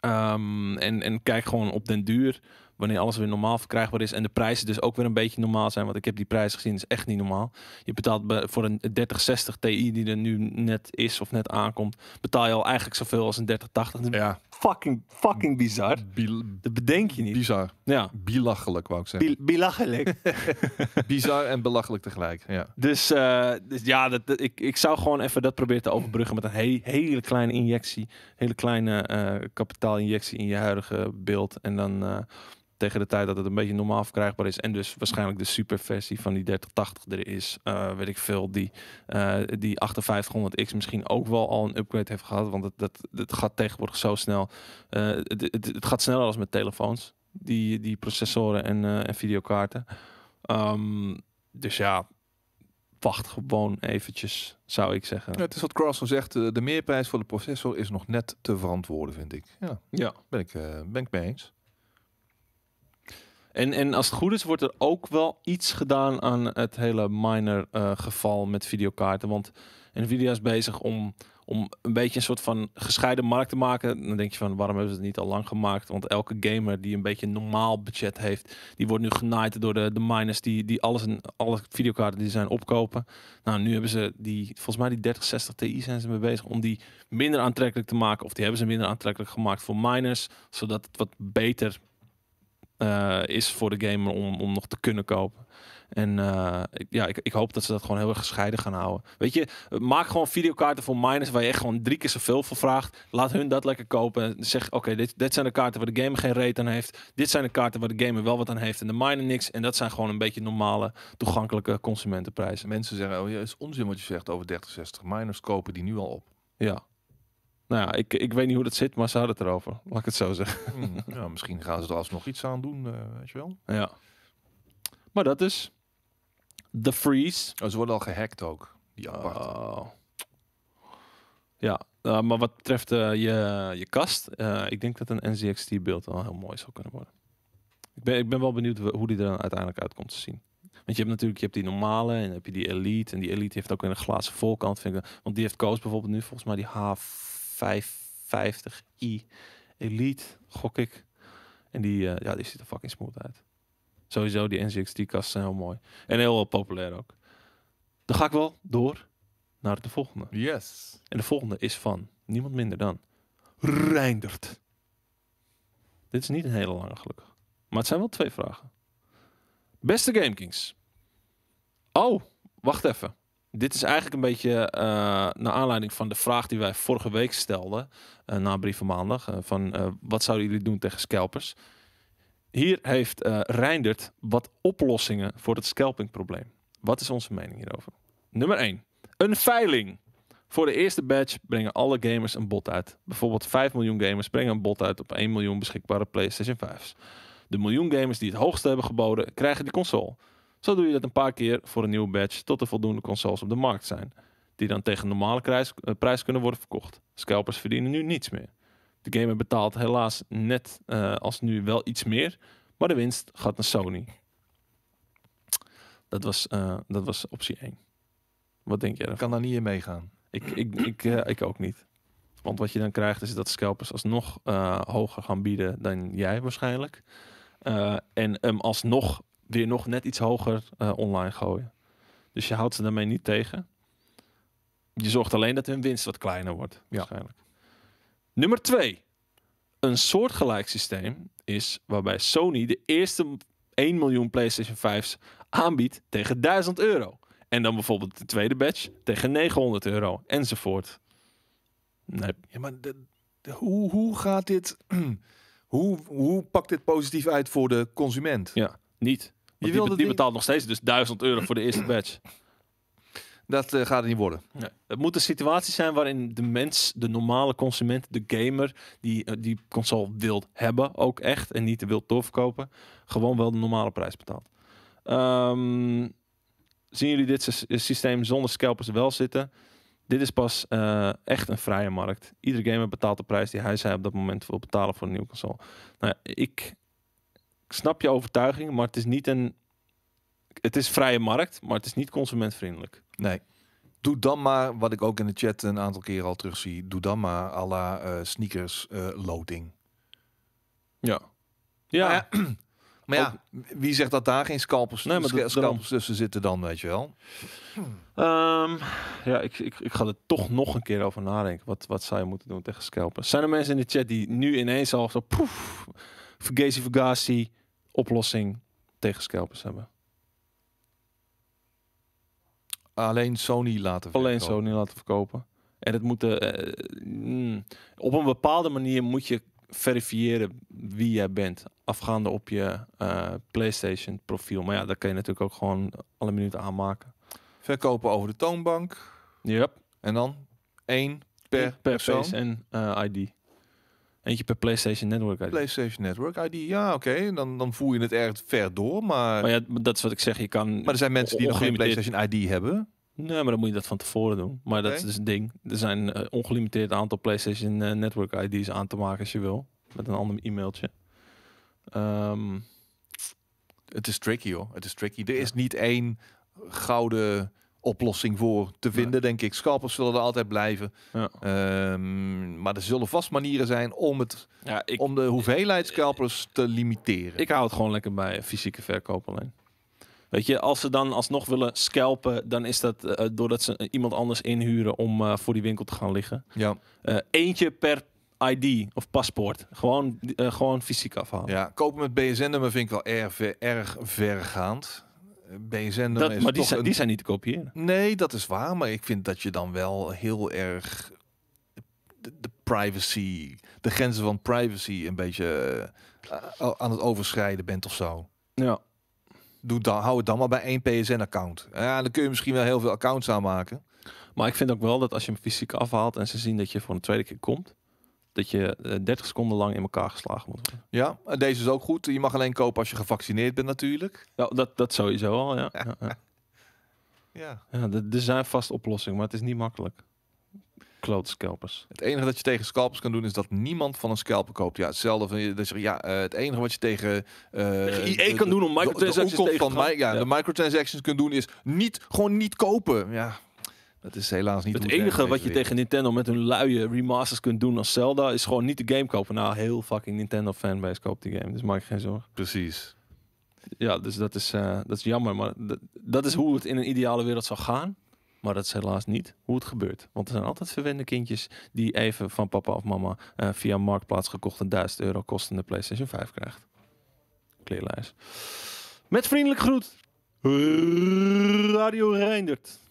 Ehm, en, en kijk gewoon op den duur wanneer alles weer normaal verkrijgbaar is en de prijzen dus ook weer een beetje normaal zijn. Want ik heb die prijs gezien, is echt niet normaal. Je betaalt voor een 3060 Ti die er nu net is of net aankomt, betaal je al eigenlijk zoveel als een 3080. Ja. Fucking, fucking bizar. dat bedenk je niet. Bizar. Ja. Belachelijk wou ik zeggen. Bil belachelijk. bizar en belachelijk tegelijk. Ja. Dus, eh, dus ja, dat, ik, ik zou gewoon even dat proberen te overbruggen met een hele kleine injectie. Hele kleine eh, kapitaalinjectie in je huidige beeld. En dan, eh, tegen de tijd dat het een beetje normaal verkrijgbaar is en dus waarschijnlijk de superversie van die 3080 er is, eh, weet ik veel, die, eh, die 5800X misschien ook wel al een upgrade heeft gehad, want het, dat, het gaat tegenwoordig zo snel. Eh, het, het, gaat sneller als met telefoons, die, die processoren en, en videokaarten. Ehm, dus ja, wacht gewoon eventjes, zou ik zeggen. het is wat Carlson zegt, de meerprijs voor de processor is nog net te verantwoorden, vind ik. Ja, ja. Ben, ik, ben ik mee eens. En, en als het goed is, wordt er ook wel iets gedaan aan het hele miner eh, geval met videokaarten. Want Nvidia is bezig om, om een beetje een soort van gescheiden markt te maken. Dan denk je van, waarom hebben ze het niet al lang gemaakt? Want elke gamer die een beetje een normaal budget heeft, die wordt nu genaaid door de, de miners die, die alles en alle videokaarten die zijn opkopen. Nou, nu hebben ze die, volgens mij die 3060 Ti zijn ze mee bezig om die minder aantrekkelijk te maken. Of die hebben ze minder aantrekkelijk gemaakt voor miners, zodat het wat beter eh, is voor de gamer om, om nog te kunnen kopen. En eh, ik, ja, ik, ik, hoop dat ze dat gewoon heel erg gescheiden gaan houden. Weet je, maak gewoon videokaarten voor miners waar je echt gewoon drie keer zoveel voor vraagt. Laat hun dat lekker kopen. En zeg, oké, dit, dit zijn de kaarten waar de gamer geen reet aan heeft. Dit zijn de kaarten waar de gamer wel wat aan heeft en de miner niks. En dat zijn gewoon een beetje normale, toegankelijke consumentenprijzen. Mensen zeggen, oh het is onzin wat je zegt over 30, 60. Miners kopen die nu al op. Ja. Nou ja, ik, ik weet niet hoe dat zit, maar ze hadden het erover. Laat ik het zo zeggen. Nou, misschien gaan ze er alsnog iets aan doen, eh, weet je wel. Ja. Maar dat is... The Freeze. Oh, ze worden al gehackt ook, die oh. Ja, nou, maar wat betreft eh, je, je kast, eh, ik denk dat een NZXT-beeld al heel mooi zou kunnen worden. Ik ben, ik ben wel benieuwd hoe die er dan uiteindelijk uit komt te zien. Want je hebt natuurlijk je hebt die normale en heb je die elite. En die elite heeft ook weer een glazen voorkant. Vind ik. Want die heeft Koos bijvoorbeeld nu volgens mij die h 550i Elite, gok ik. En die, eh, ja, die ziet er fucking smooth uit. Sowieso, die NZXT-kasten zijn heel mooi. En heel eh, populair ook. Dan ga ik wel door naar de volgende. Yes. En de volgende is van niemand minder dan Reindert. Dit is niet een hele lange, gelukkig. Maar het zijn wel twee vragen. Beste GameKings. Oh, wacht even dit is eigenlijk een beetje eh, naar aanleiding van de vraag die wij vorige week stelden. Uh, na Brieven Maandag. Eh, van wat zouden jullie doen tegen scalpers? Hier heeft Reindert wat oplossingen voor het scalpingprobleem. Wat is onze mening hierover? Nummer 1. Een veiling. Voor de eerste badge brengen alle gamers een bot uit. Bijvoorbeeld 5 miljoen gamers brengen een bot uit op 1 miljoen beschikbare PlayStation 5's. De miljoen gamers die het hoogste hebben geboden, krijgen die console. Zo doe je dat een paar keer voor een nieuwe badge tot er voldoende consoles op de markt zijn. Die dan tegen normale prijs, eh, prijs kunnen worden verkocht. Scalpers verdienen nu niets meer. De gamer betaalt helaas net eh, als nu wel iets meer, maar de winst gaat naar Sony. Dat was, eh, dat was optie 1. Wat denk jij? Ik kan daar niet in meegaan. Ik, ik, ik, ik ook niet. Want wat je dan krijgt is dat scalpers alsnog hoger gaan bieden dan jij waarschijnlijk. en hem alsnog weer nog net iets hoger eh, online gooien. Dus je houdt ze daarmee niet tegen. Je zorgt alleen dat hun winst wat kleiner wordt, waarschijnlijk. Ja. Nummer twee. Een soortgelijk systeem is waarbij Sony de eerste 1 miljoen PlayStation 5's aanbiedt tegen 1000 euro. En dan bijvoorbeeld de tweede batch tegen 900 euro enzovoort. Nee. Ja, maar de, de, hoe, hoe gaat dit. hoe, hoe pakt dit positief uit voor de consument? Ja. Niet. die, die betaalt nog steeds dus 1000 euro voor de eerste batch. Dat eh, gaat niet worden. Nee. Het moet een situatie zijn waarin de mens, de normale consument, de gamer, die eh, die console wil hebben, ook echt, en niet wil doorverkopen, gewoon wel de normale prijs betaalt. Ehm, zien jullie dit systeem zonder scalpers wel zitten? Dit is pas eh, echt een vrije markt. Iedere gamer betaalt de prijs die hij zij op dat moment wil betalen voor een nieuwe console. Nou, ik snap je overtuiging, maar het is niet een. Het is vrije markt, maar het is niet consumentvriendelijk. Nee. Doe dan maar, wat ik ook in de chat een aantal keren al terugzie, doe dan maar à la eh, sneakers uh, loading. Ja. Ja. Maar ja, maar wie zegt dat daar geen scalpers, nee, maar scalpers scalpers tussen zitten dan, weet je wel? Ehm, ja, ik, ik, ik ga er toch nog een keer over nadenken. Wat, wat zou je moeten doen tegen scalpers? Zijn er mensen in de chat die nu ineens al zo... Poef, Fugazi Fugazi oplossing tegen scalpers hebben. Alleen Sony laten verkopen. Alleen Sony laten verkopen. En het moet eh, mm, op een bepaalde manier moet je verifiëren wie jij bent, afgaande op je eh, PlayStation profiel. Maar ja, daar kan je natuurlijk ook gewoon alle minuten aanmaken. Verkopen over de toonbank. Yep. En dan één per, per persoon. en eh, ID. Eentje per PlayStation Network ID. PlayStation Network ID, ja, oké. Dan, dan je het erg ver door, maar... Maar ja, dat is wat ik zeg, je kan... Maar er zijn mensen die nog geen PlayStation ID hebben. Nee, maar dan moet je dat van tevoren doen. Maar dat is dus een ding. Er zijn eh, ongelimiteerd aantal PlayStation eh, Network ID's aan te maken als je wil. Met een ander e-mailtje. Ehm, het is tricky hoor. Het is tricky. Er is niet één gouden oplossing voor te vinden, denk ik. Scalpers zullen er altijd blijven. Ehm, maar er zullen vast manieren zijn om, het, ja, ik, om de hoeveelheid scalpers te limiteren. Ik hou het gewoon lekker bij fysieke verkoop alleen. Weet je, als ze dan alsnog willen scalpen, dan is dat eh, doordat ze iemand anders inhuren om eh, voor die winkel te gaan liggen. Ja. Eh, eentje per ID of paspoort. Gewoon, gewoon fysiek afhalen. Ja, kopen met BSN-nummer vind ik wel erg, erg vergaand. BSN dat, is maar die zijn, niet te kopiëren. Nee, dat is waar. Maar ik vind dat je dan wel heel erg de, privacy, de grenzen van privacy een beetje eh, aan het overschrijden bent of zo. Ja. Doe dan, hou het dan maar bij één PSN-account. Ja, dan kun je misschien wel heel veel accounts aanmaken. Maar ik vind ook wel dat als je hem fysiek afhaalt en ze zien dat je voor een tweede keer komt, dat je 30 eh, seconden lang in elkaar geslagen moet worden. Ja, eh, deze is ook goed. Je mag alleen kopen als je gevaccineerd bent natuurlijk. Nou, dat, dat sowieso al, ja. ja, ja. ja. er zijn vast oplossingen, maar het is niet makkelijk. scalpers. Het enige dat je tegen scalpers kan doen is dat niemand van een scalper koopt. Ja, hetzelfde van eh, dus ja, het enige wat je tegen uh, IE kan doen om microtransactions de, van, ja, ja, de microtransactions kunt doen is niet gewoon niet kopen. Ja, dat is helaas niet het, enige wat je tegen Nintendo met hun luie remasters kunt doen als Zelda is gewoon niet de game kopen. Nou, heel fucking Nintendo fanbase koopt die game, dus maak je geen zorgen. Precies. Ja, dus dat is, eh, dat is jammer, maar dat, is hoe het in een ideale wereld zou gaan. Maar dat is helaas niet hoe het gebeurt. Want er zijn altijd verwende kindjes die even van papa of mama eh, via Marktplaats gekocht een 1000 euro kostende PlayStation 5 krijgt. Kleerlijst. Met vriendelijk groet, Radio Reindert.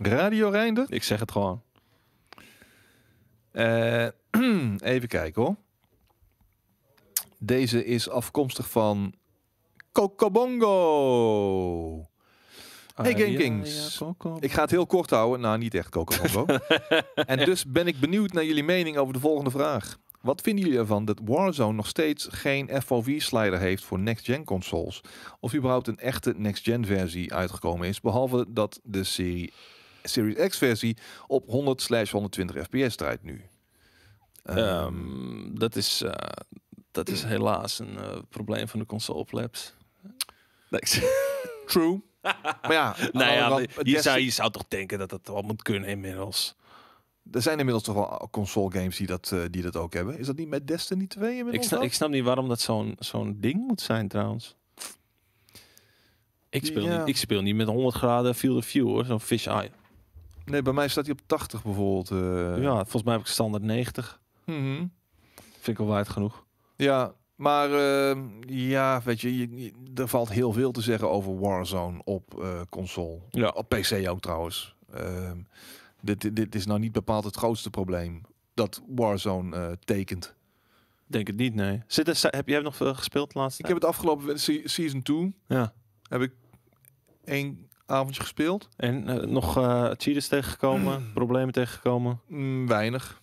Radio Reinder? Ik zeg het gewoon. Eh, even kijken hoor. Deze is afkomstig van Cocobongo. Hey ah, Game Kings. ik ga het heel kort houden. Nou, niet echt Cocobongo. en dus ben ik benieuwd naar jullie mening over de volgende vraag. Wat vinden jullie ervan dat Warzone nog steeds geen FOV-slider heeft voor next-gen consoles? Of überhaupt een echte next-gen versie uitgekomen is, behalve dat de serie Series X-versie op 100/120 fps draait nu. Ehm, ehm, dat is, eh, dat is helaas een eh, probleem van de console labs. True. maar ja, nou ja je, zou, je zou toch denken dat dat wel moet kunnen inmiddels. Er zijn inmiddels toch wel console games die dat, eh, die dat ook hebben. Is dat niet met Destiny 2 inmiddels? Ik snap, ik snap niet waarom dat zo'n zo'n ding moet zijn trouwens. Ik speel, niet, ik speel niet met 100 graden field of view hoor, zo'n fish eye. Nee, bij mij staat hij op 80 bijvoorbeeld. Eh. Ja, volgens mij heb ik standaard 90. Mm Vind ik wel waard genoeg. Ja, maar uh, ja, weet je, je, er valt heel veel te zeggen over Warzone op eh, console. Ja. Op PC ook trouwens. Ehm, dit, dit is nou niet bepaald het grootste probleem dat Warzone eh, tekent. Denk het niet, nee. Zit er, heb jij nog veel gespeeld laatst? Ik heb het afgelopen season 2. Ja. Heb ik één avondje gespeeld. En eh, nog uh, eh, cheaters tegengekomen, hmm. problemen tegengekomen? Mm, weinig.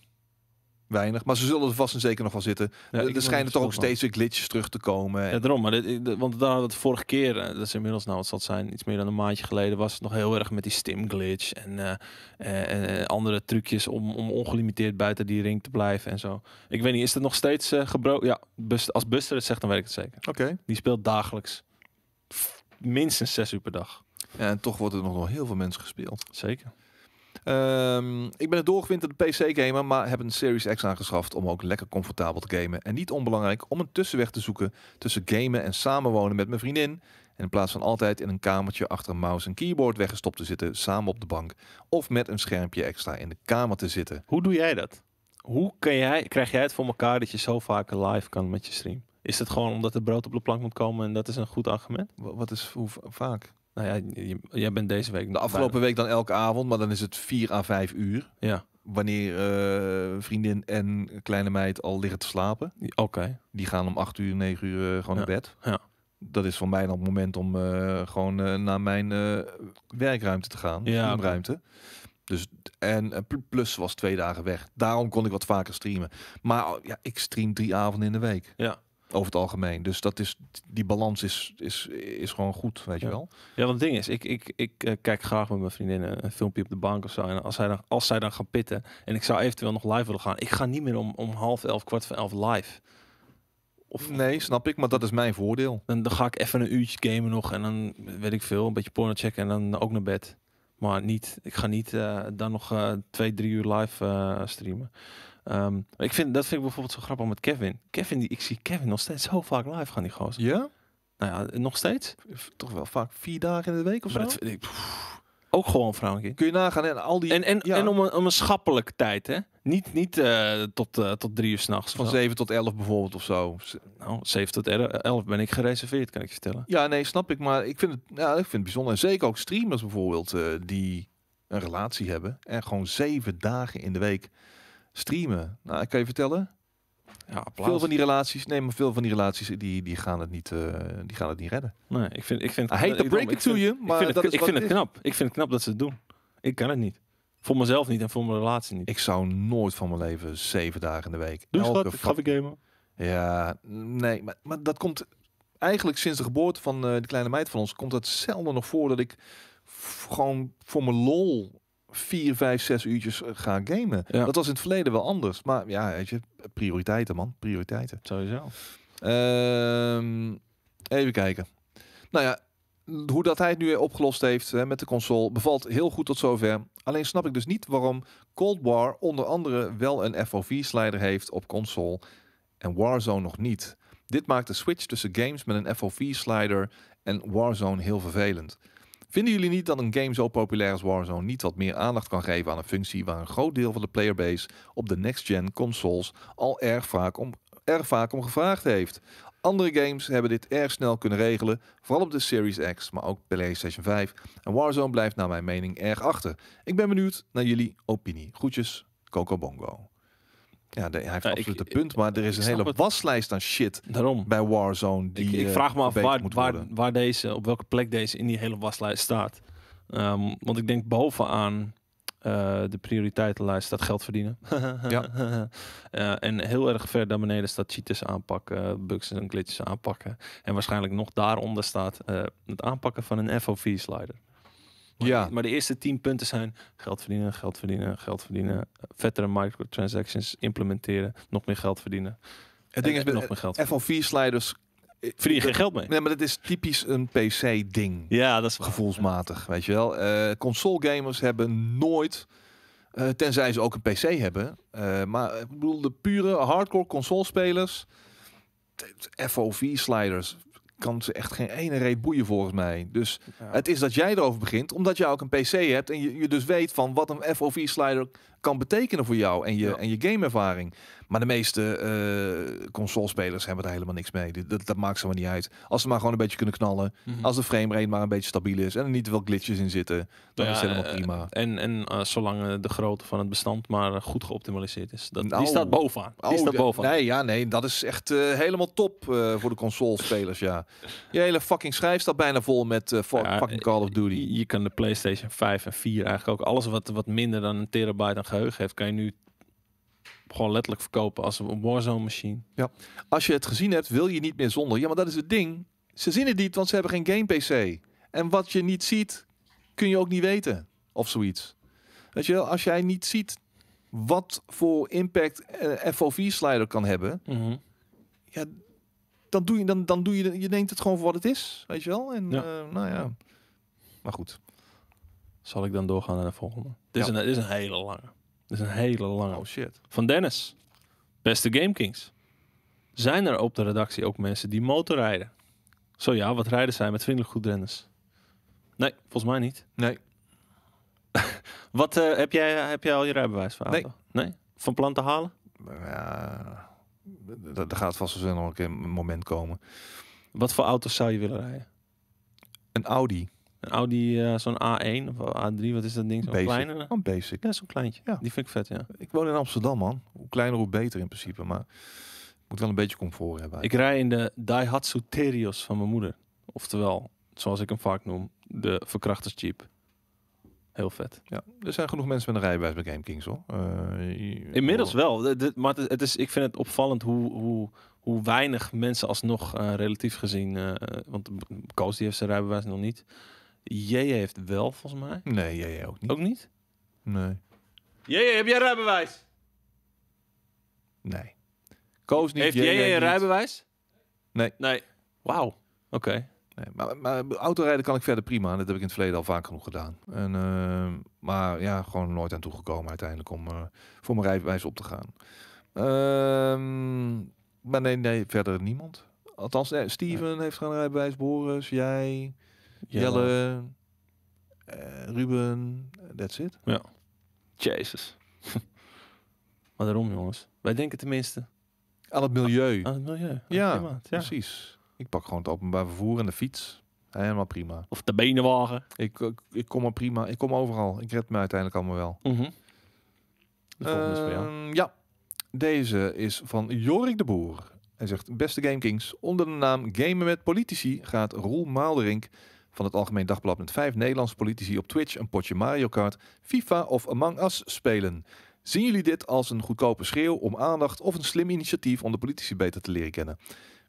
Weinig. Maar ze zullen er vast en zeker nog wel zitten. er schijnen toch ook steeds weer glitches terug te komen. En... Ja, daarom. Maar dit, de want daar dat vorige keer, eh, dat is inmiddels nou wat zal zijn, iets meer dan een maandje geleden, was het nog heel erg met die stim glitch en, en andere trucjes om, om ongelimiteerd buiten die ring te blijven en zo. Ik weet niet, is het nog steeds gebroken? Ja, als Buster het zegt, dan weet ik het zeker. Oké. Die speelt dagelijks minstens zes uur per dag. Ja, en toch wordt er nog heel veel mensen gespeeld. Zeker. Ehm, ik ben het doorgewinterde PC-gamer, maar heb een Series X aangeschaft om ook lekker comfortabel te gamen. En niet onbelangrijk om een tussenweg te zoeken tussen gamen en samenwonen met mijn vriendin. En in plaats van altijd in een kamertje achter een mouse en keyboard weggestopt te zitten, samen op de bank. Of met een schermpje extra in de kamer te zitten. Hoe doe jij dat? Hoe kan jij, krijg jij het voor elkaar dat je zo vaak live kan met je stream? Is het gewoon omdat het brood op de plank moet komen en dat is een goed argument? Wat is hoe vaak? Nou ja, jij bent deze week. De afgelopen week dan elke avond, maar dan is het 4 à 5 uur. Ja. Wanneer eh, vriendin en kleine meid al liggen te slapen. Oké. Die gaan om 8 uur, 9 uur eh, gewoon naar bed. Ja. Dat is voor mij dan het moment om eh, gewoon naar mijn werkruimte te gaan. Ja. Ruimte. Dus, en plus was twee dagen weg. Daarom kon ik wat vaker streamen. Maar oh, ja, ik stream drie avonden in de week. Ja. Over het algemeen. Dus dat is, die balans is, is, is gewoon goed, weet je wel. Ja, want het ding is, ik, ik, ik eh, kijk graag met mijn vriendinnen een filmpje op de bank of zo. En als zij dan, als zij dan gaan pitten en ik zou eventueel nog live willen gaan. Ik ga niet meer om, om half elf, kwart van elf live. Of, nee, snap ik, maar dat is mijn voordeel. Dan, dan ga ik even een uurtje gamen nog en dan weet ik veel, een beetje porno checken en dan ook naar bed. Maar niet, ik ga niet eh, dan nog eh, twee, drie uur live streamen. Ehm, ik vind, dat vind ik bijvoorbeeld zo grappig met Kevin. Kevin die, ik zie Kevin nog steeds zo vaak live gaan, die gozer. Ja? Nou ja, nog steeds. Toch wel vaak vier dagen in de week of maar zo? Dat, ik, ook gewoon vrouwtje. Kun je nagaan en al die. En, en, en om, een, om een schappelijke tijd, hè? Niet, niet eh, tot, eh, tot drie uur s'nachts. Van zeven tot elf bijvoorbeeld of zo. Nou, zeven tot elf ben ik gereserveerd, kan ik je vertellen. Ja, nee, snap ik. Maar ik vind het, ja, ik vind het bijzonder. En zeker ook streamers bijvoorbeeld, eh, die een relatie hebben. En gewoon zeven dagen in de week Streamen. Nou, ik kan je vertellen. Ja, veel van die relaties, nee, maar veel van die relaties die, die, gaan, het niet, eh, die gaan het niet redden. Nee, ik vind, ik vind, I hate to break it to you, maar ik vind, het, knap. Ik vind het knap dat ze het doen. Ik kan het niet. Voor mezelf niet en voor mijn relatie niet. Ik zou nooit van mijn leven zeven dagen in de week. Doe Elke schat, ik gamen. Ja, nee, maar, maar dat komt eigenlijk sinds de geboorte van uh, eh, de kleine meid van ons komt dat zelden nog voor dat ik gewoon voor mijn lol vier, vijf, zes uurtjes eh, gaan gamen. Dat was in het verleden wel anders. Maar ja, weet je, prioriteiten man, prioriteiten. Sowieso. Ehm, even kijken. Nou ja, hoe dat hij het nu opgelost heeft hè, met de console, bevalt heel goed tot zover. Alleen snap ik dus niet waarom Cold War onder andere wel een FOV-slider heeft op console en Warzone nog niet. Dit maakt de switch tussen games met een FOV-slider en Warzone heel vervelend. Vinden jullie niet dat een game zo populair als Warzone niet wat meer aandacht kan geven aan een functie waar een groot deel van de playerbase op de next-gen consoles al erg vaak, om, gevraagd heeft? Andere games hebben dit erg snel kunnen regelen, vooral op de Series X, maar ook PlayStation 5. En Warzone blijft naar mijn mening erg achter. Ik ben benieuwd naar jullie opinie. Goedjes, Coco Bongo. Ja, hij heeft absoluut een punt, maar er is een hele waslijst aan shit bij Warzone. Die, ik, eh, vraag me af waar, waar, deze, op welke plek deze in die hele waslijst staat. Ehm, want ik denk bovenaan eh, de prioriteitenlijst staat geld verdienen. ja. Eh, en heel erg ver daar beneden staat cheaters aanpakken, bugs en glitches aanpakken. En waarschijnlijk nog daaronder staat het aanpakken van een FOV-slider ja. maar de eerste tien punten zijn geld verdienen, geld verdienen, geld verdienen. Vettere microtransactions implementeren, nog meer geld verdienen. Het ding is, nog meer geld FOV-sliders eh, verdien je geen geld mee. Nee, maar dat is typisch een PC-ding. Ja, dat is gevoelsmatig, weet je wel. Eh, console gamers hebben nooit, eh, tenzij ze ook een PC hebben, maar ik bedoel de pure hardcore console spelers, FOV sliders kan ze echt geen ene reet boeien volgens mij. Dus het is dat jij erover begint, omdat jij ook een PC hebt en je, je dus weet van wat een FOV-slider kan betekenen voor jou en je, en je gameervaring. Maar de meeste console eh, consolespelers hebben er helemaal niks mee. Dat, dat maakt ze maar niet uit. Als ze maar gewoon een beetje kunnen knallen. Mhm. Als de frame rate maar een beetje stabiel is. En er niet veel glitches in zitten. Dan is het helemaal eh, prima. En, en eh, zolang de grootte van het bestand maar goed geoptimaliseerd is. Dat, die nou. staat bovenaan. Die oh, staat bovenaan. Nee, ja, nee, dat is echt helemaal top voor de consolespelers, ja. Je hele fucking schijf staat bijna vol met fucking Call of Duty. Je, je, kan de PlayStation 5 en 4 eigenlijk ook. Alles wat, wat minder dan een terabyte geheugen heeft, kan je nu gewoon letterlijk verkopen als een Warzone machine. Ja. Als je het gezien hebt, wil je niet meer zonder. Ja, maar dat is het ding. Ze zien het niet, want ze hebben geen game PC. En wat je niet ziet, kun je ook niet weten. Of zoiets. Weet je wel, als jij niet ziet wat voor impact eh, FOV-slider kan hebben, mhm. ja, dan doe je, dan, dan doe je, je neemt het gewoon voor wat het is. Weet je wel? En eh, nou ja, maar goed. Zal ik dan doorgaan naar de volgende? Dit, ja. is, dit is een hele lange. Dat is een hele lange. Oh shit. Van Dennis. Beste GameKings. Zijn er op de redactie ook mensen die motorrijden? Zo ja, wat rijden zij met vriendelijk goed Dennis? Nee, volgens mij niet. Nee. wat eh, heb, jij, heb jij al je rijbewijs van? Nee. nee. Van plan te halen? Ja, er gaat vast wel nog een keer een moment komen. Wat voor auto's zou je willen rijden? Een Audi. Een Audi, eh, zo'n A1 of A3, wat is dat ding? Zo'n basic. kleine? Een oh, basic. Ja, zo'n kleintje. Ja. Die vind ik vet, ja. Ik woon in Amsterdam, man. Hoe kleiner, hoe beter in principe. Maar moet wel een beetje comfort hebben. Ik rij in de Daihatsu Terios van mijn moeder. Oftewel, zoals ik hem vaak noem, de verkrachtersjeep. Heel vet. Ja, er zijn genoeg mensen met een rijbewijs bij Game Kings, hoor. Eh, Inmiddels oh. wel. De, maar het is, ik vind het opvallend hoe, hoe, hoe weinig mensen alsnog eh, relatief gezien... want Koos die heeft zijn rijbewijs nog niet... Jij heeft wel, volgens mij. Nee, jij ook niet. Ook niet? Nee. Jij heb jij rijbewijs? Nee. Koos niet. Heeft jij een rijbewijs? Nee. Nee. Wauw. Oké. Nee, maar, maar autorijden kan ik verder prima. Dat heb ik in het verleden al vaak genoeg gedaan. En, eh, maar ja, gewoon nooit aan toegekomen uiteindelijk om eh, voor mijn rijbewijs op te gaan. Ehm, maar nee, nee, verder niemand. Althans, eh, Steven heeft geen rijbewijs. Boris, jij. Jelle, eh, Ruben, that's it. Ja. Jezus. maar daarom, jongens. Wij denken tenminste. Aan het milieu. Aan het milieu. ja, ja, precies. Ik pak gewoon het openbaar vervoer en de fiets. Helemaal prima. Of de benenwagen. Ik, ik, kom er prima. Ik kom overal. Ik red me uiteindelijk allemaal wel. Mm -hmm. Ja. Deze is van Jorik de Boer. Hij zegt, beste Gamekings, onder de naam Gamen met Politici gaat Roel Maalderink van het Algemeen Dagblad met vijf Nederlandse politici op Twitch een potje Mario Kart, FIFA of Among Us spelen. Zien jullie dit als een goedkope schreeuw om aandacht of een slim initiatief om de politici beter te leren kennen?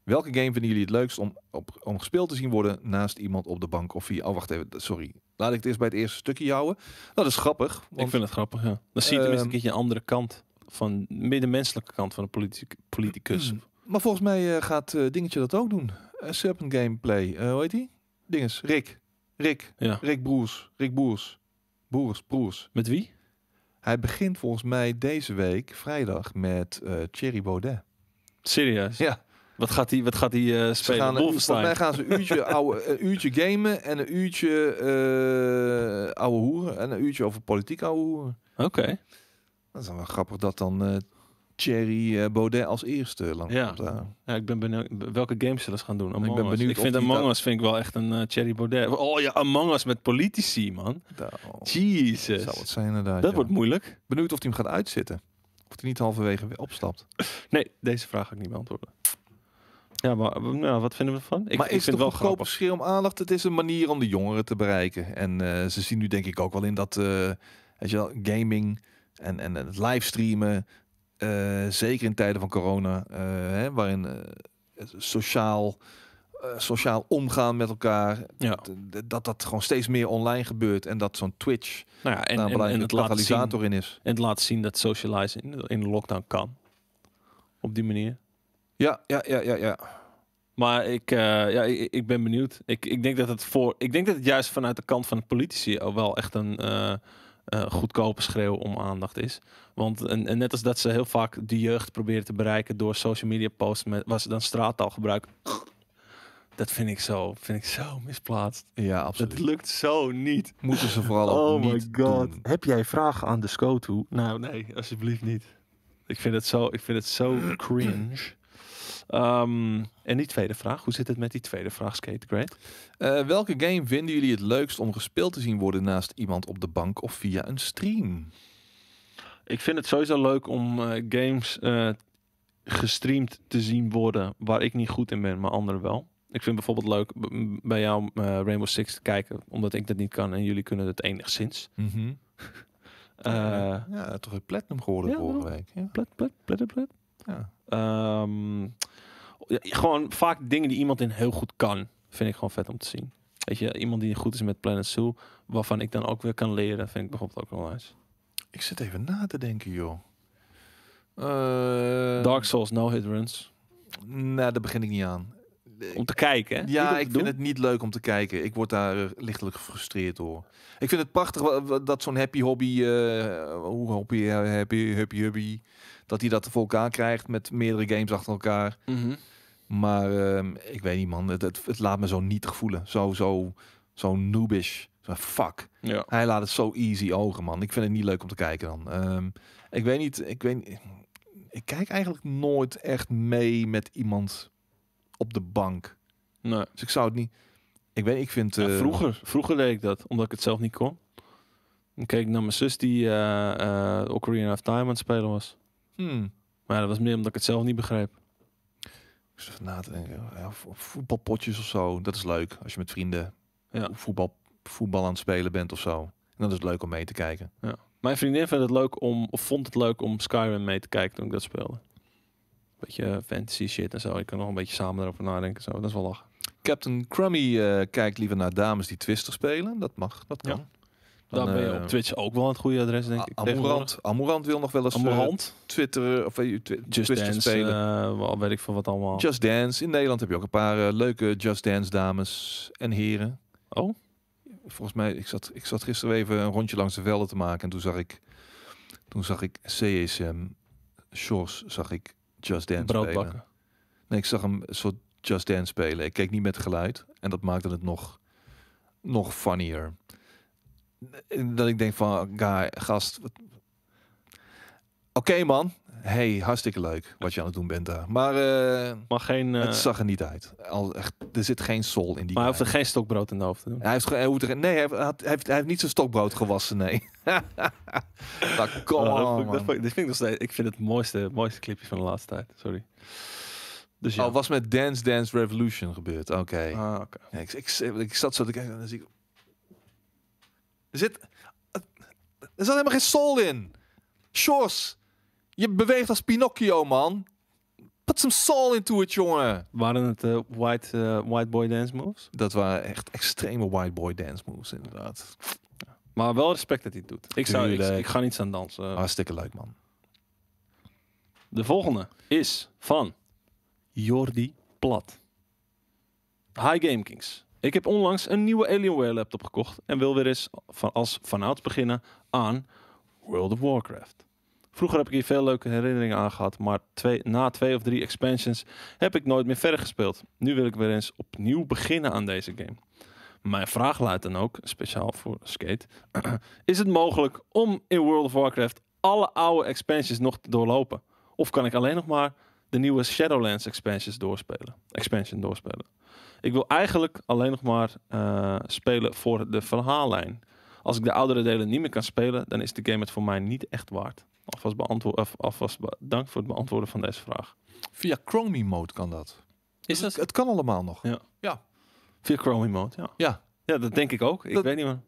Welke game vinden jullie het leukst om, op, om gespeeld te zien worden naast iemand op de bank of via... Oh, wacht even, sorry. Laat ik het eerst bij het eerste stukje houden. dat is grappig. ik vind het grappig, ja. Dan zie je tenminste een ehm, keer een andere kant. Van de menselijke kant van de politicus. Mm, maar volgens mij eh, gaat eh, Dingetje dat ook doen. Eh, Serpent Gameplay, uh, hoe heet die? dinges, Rick. Rick. Ja. Rick Broers. Rick Boers. Boers, Broers. Met wie? Hij begint volgens mij deze week, vrijdag, met uh, Thierry Baudet. Serieus? Ja. Wat gaat hij wat gaat die, eh, uh, spelen? Gaan, eh, volgens mij gaan ze een uurtje, ouwe, een uurtje gamen en een uurtje uh, ouwe hoeren. En een uurtje over politiek ouwe hoeren. Oké. Dat is dan wel grappig dat dan Thierry eh, Baudet als eerste langs ja. Eh, ja. ik ben benieuwd welke games ze dat dus gaan doen. ik ben benieuwd. Ik vind Among Us vind ik wel echt een Cherry eh, Thierry Baudet. Oh ja, Among Us met politici, man. Jezus. het zijn inderdaad. Dat wordt moeilijk. Benieuwd of hij hem gaat uitzitten. Of hij niet halverwege weer opstapt. nee, deze vraag ga ik niet beantwoorden. Ja, maar nou, wat vinden we ervan? Ik, maar ik is vind het wel goedkoop om aandacht? Het is een manier om de jongeren te bereiken. En ze zien nu denk ik ook wel in dat uh, weet je wel, gaming en, en het livestreamen eh, zeker in tijden van corona, eh, hè, waarin eh, sociaal sociaal omgaan met elkaar. Dat dat gewoon steeds meer online gebeurt. En dat zo'n Twitch nou ja, en, daar het in is. En het laat zien dat socializen in de, lockdown kan. Op die manier. Ja, ja, ja, ja, ja. Maar ik, ja, ik, ik, ben benieuwd. Ik, ik, denk dat het voor, ik denk dat het juist vanuit de kant van de politici wel echt een uh, goedkope schreeuw om aandacht is. Want en, net als dat ze heel vaak de jeugd proberen te bereiken door social media posts met, was ze dan straattaal gebruiken. Dat vind ik zo, vind ik zo misplaatst. Ja, absoluut. Het lukt zo niet. Moeten ze vooral ook oh my god. Heb jij vragen aan de SCO toe? Nou nee, alsjeblieft niet. Ik vind het zo, ik vind het zo cringe. Ehm, en die tweede vraag, hoe zit het met die tweede vraag, Skate Great? Eh, welke game vinden jullie het leukst om gespeeld te zien worden naast iemand op de bank of via een stream? Ik vind het sowieso leuk om eh, games eh, gestreamd te zien worden waar ik niet goed in ben, maar anderen wel. Ik vind bijvoorbeeld leuk bij jou Rainbow Six te kijken, omdat ik dat niet kan en jullie kunnen het enigszins. Mhm. ja, toch een platinum geworden ja, vorige week. Ja. Plat, plat, plat, plat. Ja. Ehm, gewoon vaak dingen die iemand in heel goed kan, vind ik gewoon vet om te zien. Weet je, iemand die goed is met Planet Zoo, waarvan ik dan ook weer kan leren, vind ik bijvoorbeeld ook wel nice. Ik zit even na te denken, joh. Eh, Dark Souls, no hit runs. Nou, daar begin ik niet aan. Om te kijken, hè? Ja, ik vind het niet leuk om te kijken. Ik word daar eh, lichtelijk gefrustreerd door. Ik vind het prachtig dat zo'n happy hobby, eh, hoe hobby, happy, happy, happy, dat hij dat voor elkaar krijgt met meerdere games achter elkaar. Mhm. Maar ehm, ik weet niet, man. Het, het, laat me zo niet voelen. Zo, zo, zo noobish. Zo, fuck. Ja. Hij laat het zo easy ogen, man. Ik vind het niet leuk om te kijken dan. Ehm, ik weet niet, ik weet Ik kijk eigenlijk nooit echt mee met iemand op de bank. Nee. Dus ik zou het niet... Ik weet, ik vind... Eh, vroeger, vroeger deed ik dat, omdat ik het zelf niet kon. Dan keek ik naar mijn zus die uh, Ocarina of Time aan het spelen was. Hmm. Maar dat was meer omdat ik het zelf niet begreep. Ik na te denken, voetbalpotjes of zo, dat is leuk. Als je met vrienden ja. voetbal, voetbal aan het spelen bent of zo. En dat is leuk om mee te kijken. Ja. Mijn vriendin vindt het leuk om, of vond het leuk om Skyrim mee te kijken toen ik dat speelde. Beetje eh, fantasy shit en zo. Ik kan nog een beetje samen erover nadenken. Zo. Dat is wel lachen. Captain Crummy eh, kijkt liever naar dames die Twister spelen. Dat mag, dat kan. Dan, Daar eh, ben je op Twitch ook wel een het goede adres, denk ik. Amorant, Amorant wil nog wel eens eh, Amorant? twitteren of eh, Just Dance spelen. Al weet ik van wat allemaal. Just Dance. In Nederland heb je ook een paar leuke Just Dance dames en heren. Oh? Volgens mij, ik zat, ik zat gisteren even een rondje langs de velden te maken en toen zag ik, toen zag ik CSM, Shores, zag ik Just Dance Broodbakken. spelen. Nee, ik zag hem een soort Just Dance spelen. Ik keek niet met geluid en dat maakte het nog, nog funnier dat ik denk van, guy, gast. Oké man, hey, hartstikke leuk wat je aan het doen bent daar. Maar, uh, geen, eh, het zag er niet uit. Al, echt, er zit geen sol in die Maar hij heeft er geen stokbrood in de hoofd te doen. Hij heeft, hij hoeft er, nee, hij heeft, hij, heeft, hij heeft niet zijn stokbrood gewassen, nee. kom nou, ik, vind het mooiste, mooiste clipje van de laatste tijd. Sorry. Dus ja. Oh, was met Dance Dance Revolution gebeurd. Oké. Ah, ik, ik, ik, zat zo te kijken en dan zie ik... Er zit, er zat helemaal geen soul in. Shores, je beweegt als Pinocchio, man. Put some soul into it, jongen. Waren het eh, white, eh, white boy dance moves? Dat waren echt extreme white boy dance moves, inderdaad. Maar wel respect dat hij het doet. Ik, zou, ik, ik, ga niet aan dansen. Hartstikke leuk, man. De volgende is van Jordi Plat. High Game Kings. Ik heb onlangs een nieuwe Alienware laptop gekocht en wil weer eens van als vanouds beginnen aan World of Warcraft. Vroeger heb ik hier veel leuke herinneringen aan gehad, maar na twee of drie expansions heb ik nooit meer verder gespeeld. Nu wil ik weer eens opnieuw beginnen aan deze game. Mijn vraag luidt dan ook, speciaal voor Skate: Is het mogelijk om in World of Warcraft alle oude expansions nog te doorlopen? Of kan ik alleen nog maar de nieuwe Shadowlands expansions doorspelen, expansion doorspelen. Ik wil eigenlijk alleen nog maar eh, spelen voor de verhaallijn. Als ik de oudere delen niet meer kan spelen, dan is de game het voor mij niet echt waard. Alvast, beantwoord, af, alvast dank voor het beantwoorden van deze vraag. Via Chromie mode kan dat. Is dus dat... Het, kan allemaal nog. Ja. ja. Via Chromie mode, ja. ja. Ja, dat denk ik ook. Ik weet niet meer.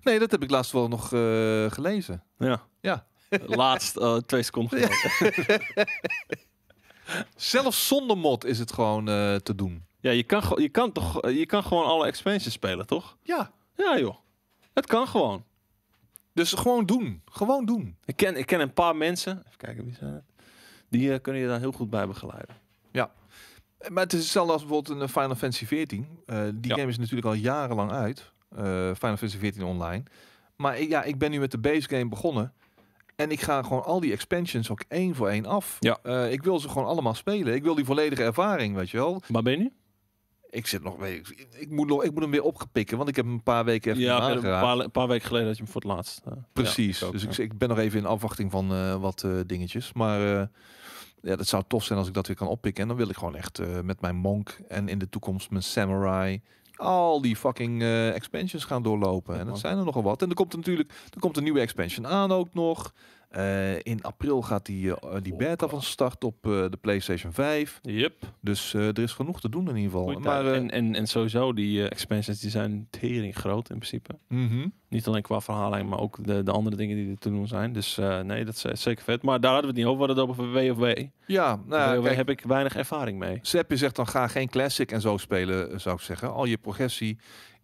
Nee, dat heb ik laatst wel nog eh, gelezen. Ja. Ja. Laatst eh, twee seconden. Zelfs zonder mod is het gewoon eh, te doen. Ja, je kan, je, kan toch, je kan gewoon alle expansions spelen, toch? Ja. Ja, joh. Het kan gewoon. Dus gewoon doen. Gewoon doen. Ik ken, ik ken een paar mensen. Even kijken wie zijn Die eh, kunnen je dan heel goed bij begeleiden. Ja. Maar het is hetzelfde als bijvoorbeeld een eh, Final Fantasy XIV. die game is natuurlijk al jarenlang uit. Final Fantasy 14 online. Maar ja, ik ben nu met de base game begonnen. En ik ga gewoon al die expansions ook één voor één af. Ja. Eh, ik wil ze gewoon allemaal spelen. Ik wil die volledige ervaring, weet je wel. Waar ben je? Ik zit nog mee. Ik, ik, moet nog, ik moet hem weer opgepikken, want ik heb een paar weken even ja, een paar, paar, weken geleden dat je hem voor het laatst. Eh, Precies. dus ik, ik, ben nog even in afwachting van eh, wat dingetjes. Maar ja, dat zou tof zijn als ik dat weer kan oppikken. En dan wil ik gewoon echt met mijn monk en in de toekomst mijn samurai al die fucking eh, expansions gaan doorlopen. en dat zijn er nogal wat. En er komt er natuurlijk er komt een nieuwe expansion aan ook nog. Eh, in april gaat die, eh, oh, die beta van start op eh, de PlayStation 5. Yep. Dus er is genoeg te doen in ieder geval. maar, en, en, en sowieso, die expansions die zijn tering groot in principe. Mhm. Niet alleen qua verhaallijn, maar ook de, de andere dingen die er te doen zijn. Dus nee, dat is zeker vet. Maar daar hadden we het niet over. We hadden het over W Ja, nou, Ja. heb ik weinig ervaring mee. Sepp, zegt dan ga geen classic en zo spelen, zou ik zeggen. Al je progressie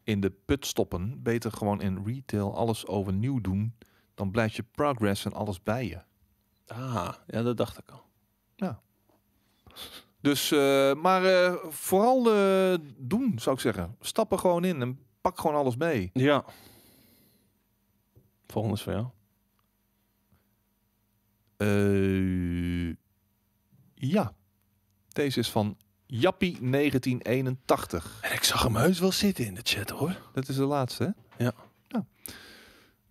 in de put stoppen. Beter gewoon in retail alles overnieuw doen dan blijft je progress en alles bij je. Ah, ja, dat dacht ik al. Ja. Dus, eh, maar eh, vooral eh, doen, zou ik zeggen. Stap er gewoon in en pak gewoon alles mee. Ja. Volgende is voor jou. ja. Deze is van Jappie 1981. En ik zag hem heus wel zitten in de chat, hoor. Dat is de laatste, hè? Ja. ja.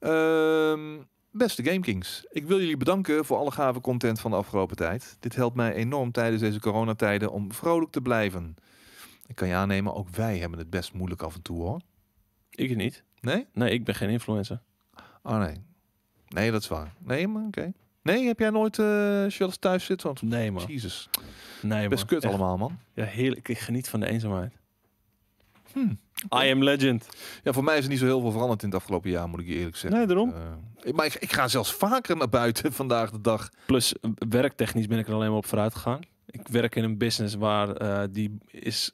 Um, beste GameKings, ik wil jullie bedanken voor alle gave content van de afgelopen tijd. Dit helpt mij enorm tijdens deze coronatijden om vrolijk te blijven. Ik kan je aannemen, ook wij hebben het best moeilijk af en toe hoor. Ik niet. Nee? Nee, ik ben geen influencer. Oh nee. Nee, dat is waar. Nee, maar oké. Nee, heb jij nooit uh, thuis zitten? Want, nee man. Jezus. Nee man. Best kut allemaal man. Ja, heerlijk. Ik geniet van de eenzaamheid. Hm. I am legend. Ja, voor mij is er niet zo heel veel veranderd in het afgelopen jaar, moet ik je eerlijk zeggen. Nee, daarom. Eh, maar ik, ga zelfs vaker naar buiten vandaag de dag. Plus, eh, werktechnisch ben ik er alleen maar op vooruit gegaan. Ik werk in een business waar eh, die is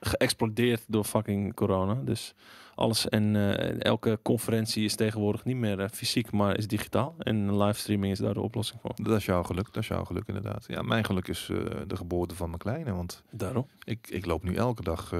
geëxplodeerd door fucking corona. Dus alles en eh, elke conferentie is tegenwoordig niet meer eh, fysiek, maar is digitaal. En livestreaming is daar de oplossing voor. Dat is jouw geluk, dat is jouw geluk inderdaad. Ja, mijn geluk is eh, de geboorte van mijn kleine. Want Daarom? Ik, ik loop nu elke dag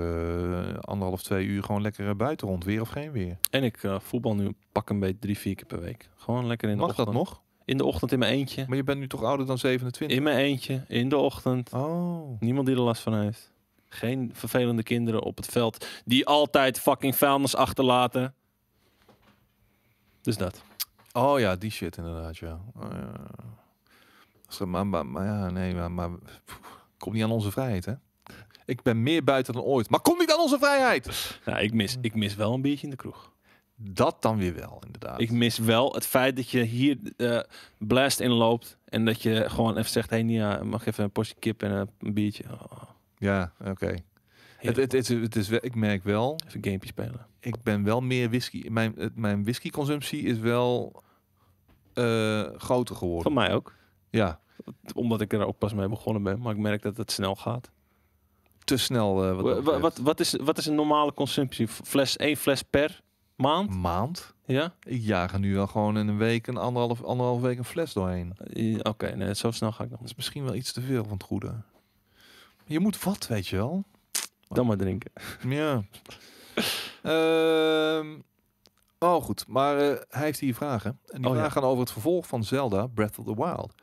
anderhalf, twee uur gewoon lekker buiten rond, weer of geen weer. En ik voetbal nu pak een beetje drie, vier keer per week. Gewoon lekker in de Mag dat nog? In de ochtend in mijn eentje. Maar je bent nu toch ouder dan 27? In mijn eentje, in de ochtend. Oh. Niemand die er last van heeft. Geen vervelende kinderen op het veld die altijd fucking vuilnis achterlaten. Dus dat. Oh ja, die shit inderdaad, ja. Oh, ja. Maar, maar, ja, nee, maar, maar kom niet aan onze vrijheid, hè? Ik ben meer buiten dan ooit. Maar kom niet aan onze vrijheid! ik mis, ik mis wel een biertje in de kroeg. Dat dan weer wel, inderdaad. Ik mis wel het feit dat je hier uh, blast in loopt. En dat je gewoon even zegt: hé, hey, Nia, mag ik even een portie kip en eh, een biertje? Oh. Ja, oké. Het, het, het, is, ik merk wel. Even een gamepje spelen. Ik ben wel meer whisky. Mijn, mijn whiskyconsumptie is wel eh, groter geworden. Van mij ook. Ja. Omdat ik er ook pas mee begonnen ben. Maar ik merk dat het snel gaat. Te snel. Eh, wat, wat, wat, is, wat is een normale consumptie? Fles, één fles per maand? Maand? Ja. Ik jagen nu al gewoon in een week, een anderhalf, anderhalf week een fles doorheen. Eh, oké, nee, zo snel ga ik nog. Dat is misschien wel iets te veel van het goede je moet wat, weet je wel. Dan maar drinken. Ja. Ehm, oh, goed. Maar eh, hij heeft hier vragen. En die oh, vragen gaan over het vervolg van Zelda Breath of the Wild.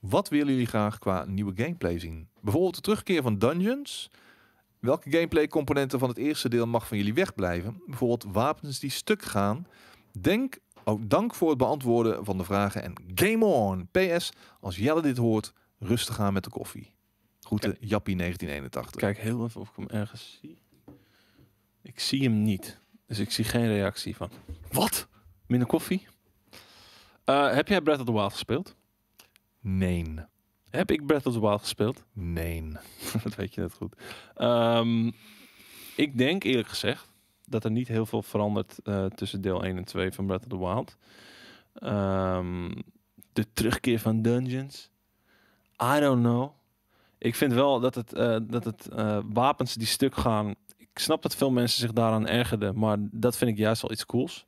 Wat willen jullie graag qua nieuwe gameplay zien? Bijvoorbeeld de terugkeer van dungeons. Welke gameplay componenten van het eerste deel mag van jullie wegblijven? Bijvoorbeeld wapens die stuk gaan. Denk, ook oh, dank voor het beantwoorden van de vragen en game on. PS, als Jelle dit hoort, rustig aan met de koffie. Groeten, Jappie 1981. Kijk heel even of ik hem ergens zie. Ik zie hem niet. Dus ik zie geen reactie van. Wat? Minder koffie? Uh, heb jij Breath of the Wild gespeeld? Nee. Heb ik Breath of the Wild gespeeld? Nee. dat weet je net goed. Ehm, ik denk eerlijk gezegd dat er niet heel veel verandert eh, tussen deel 1 en 2 van Breath of the Wild. Ehm, de terugkeer van dungeons. I don't know ik vind wel dat het, eh, dat het eh, wapens die stuk gaan. Ik snap dat veel mensen zich daaraan ergerden, maar dat vind ik juist wel iets cools.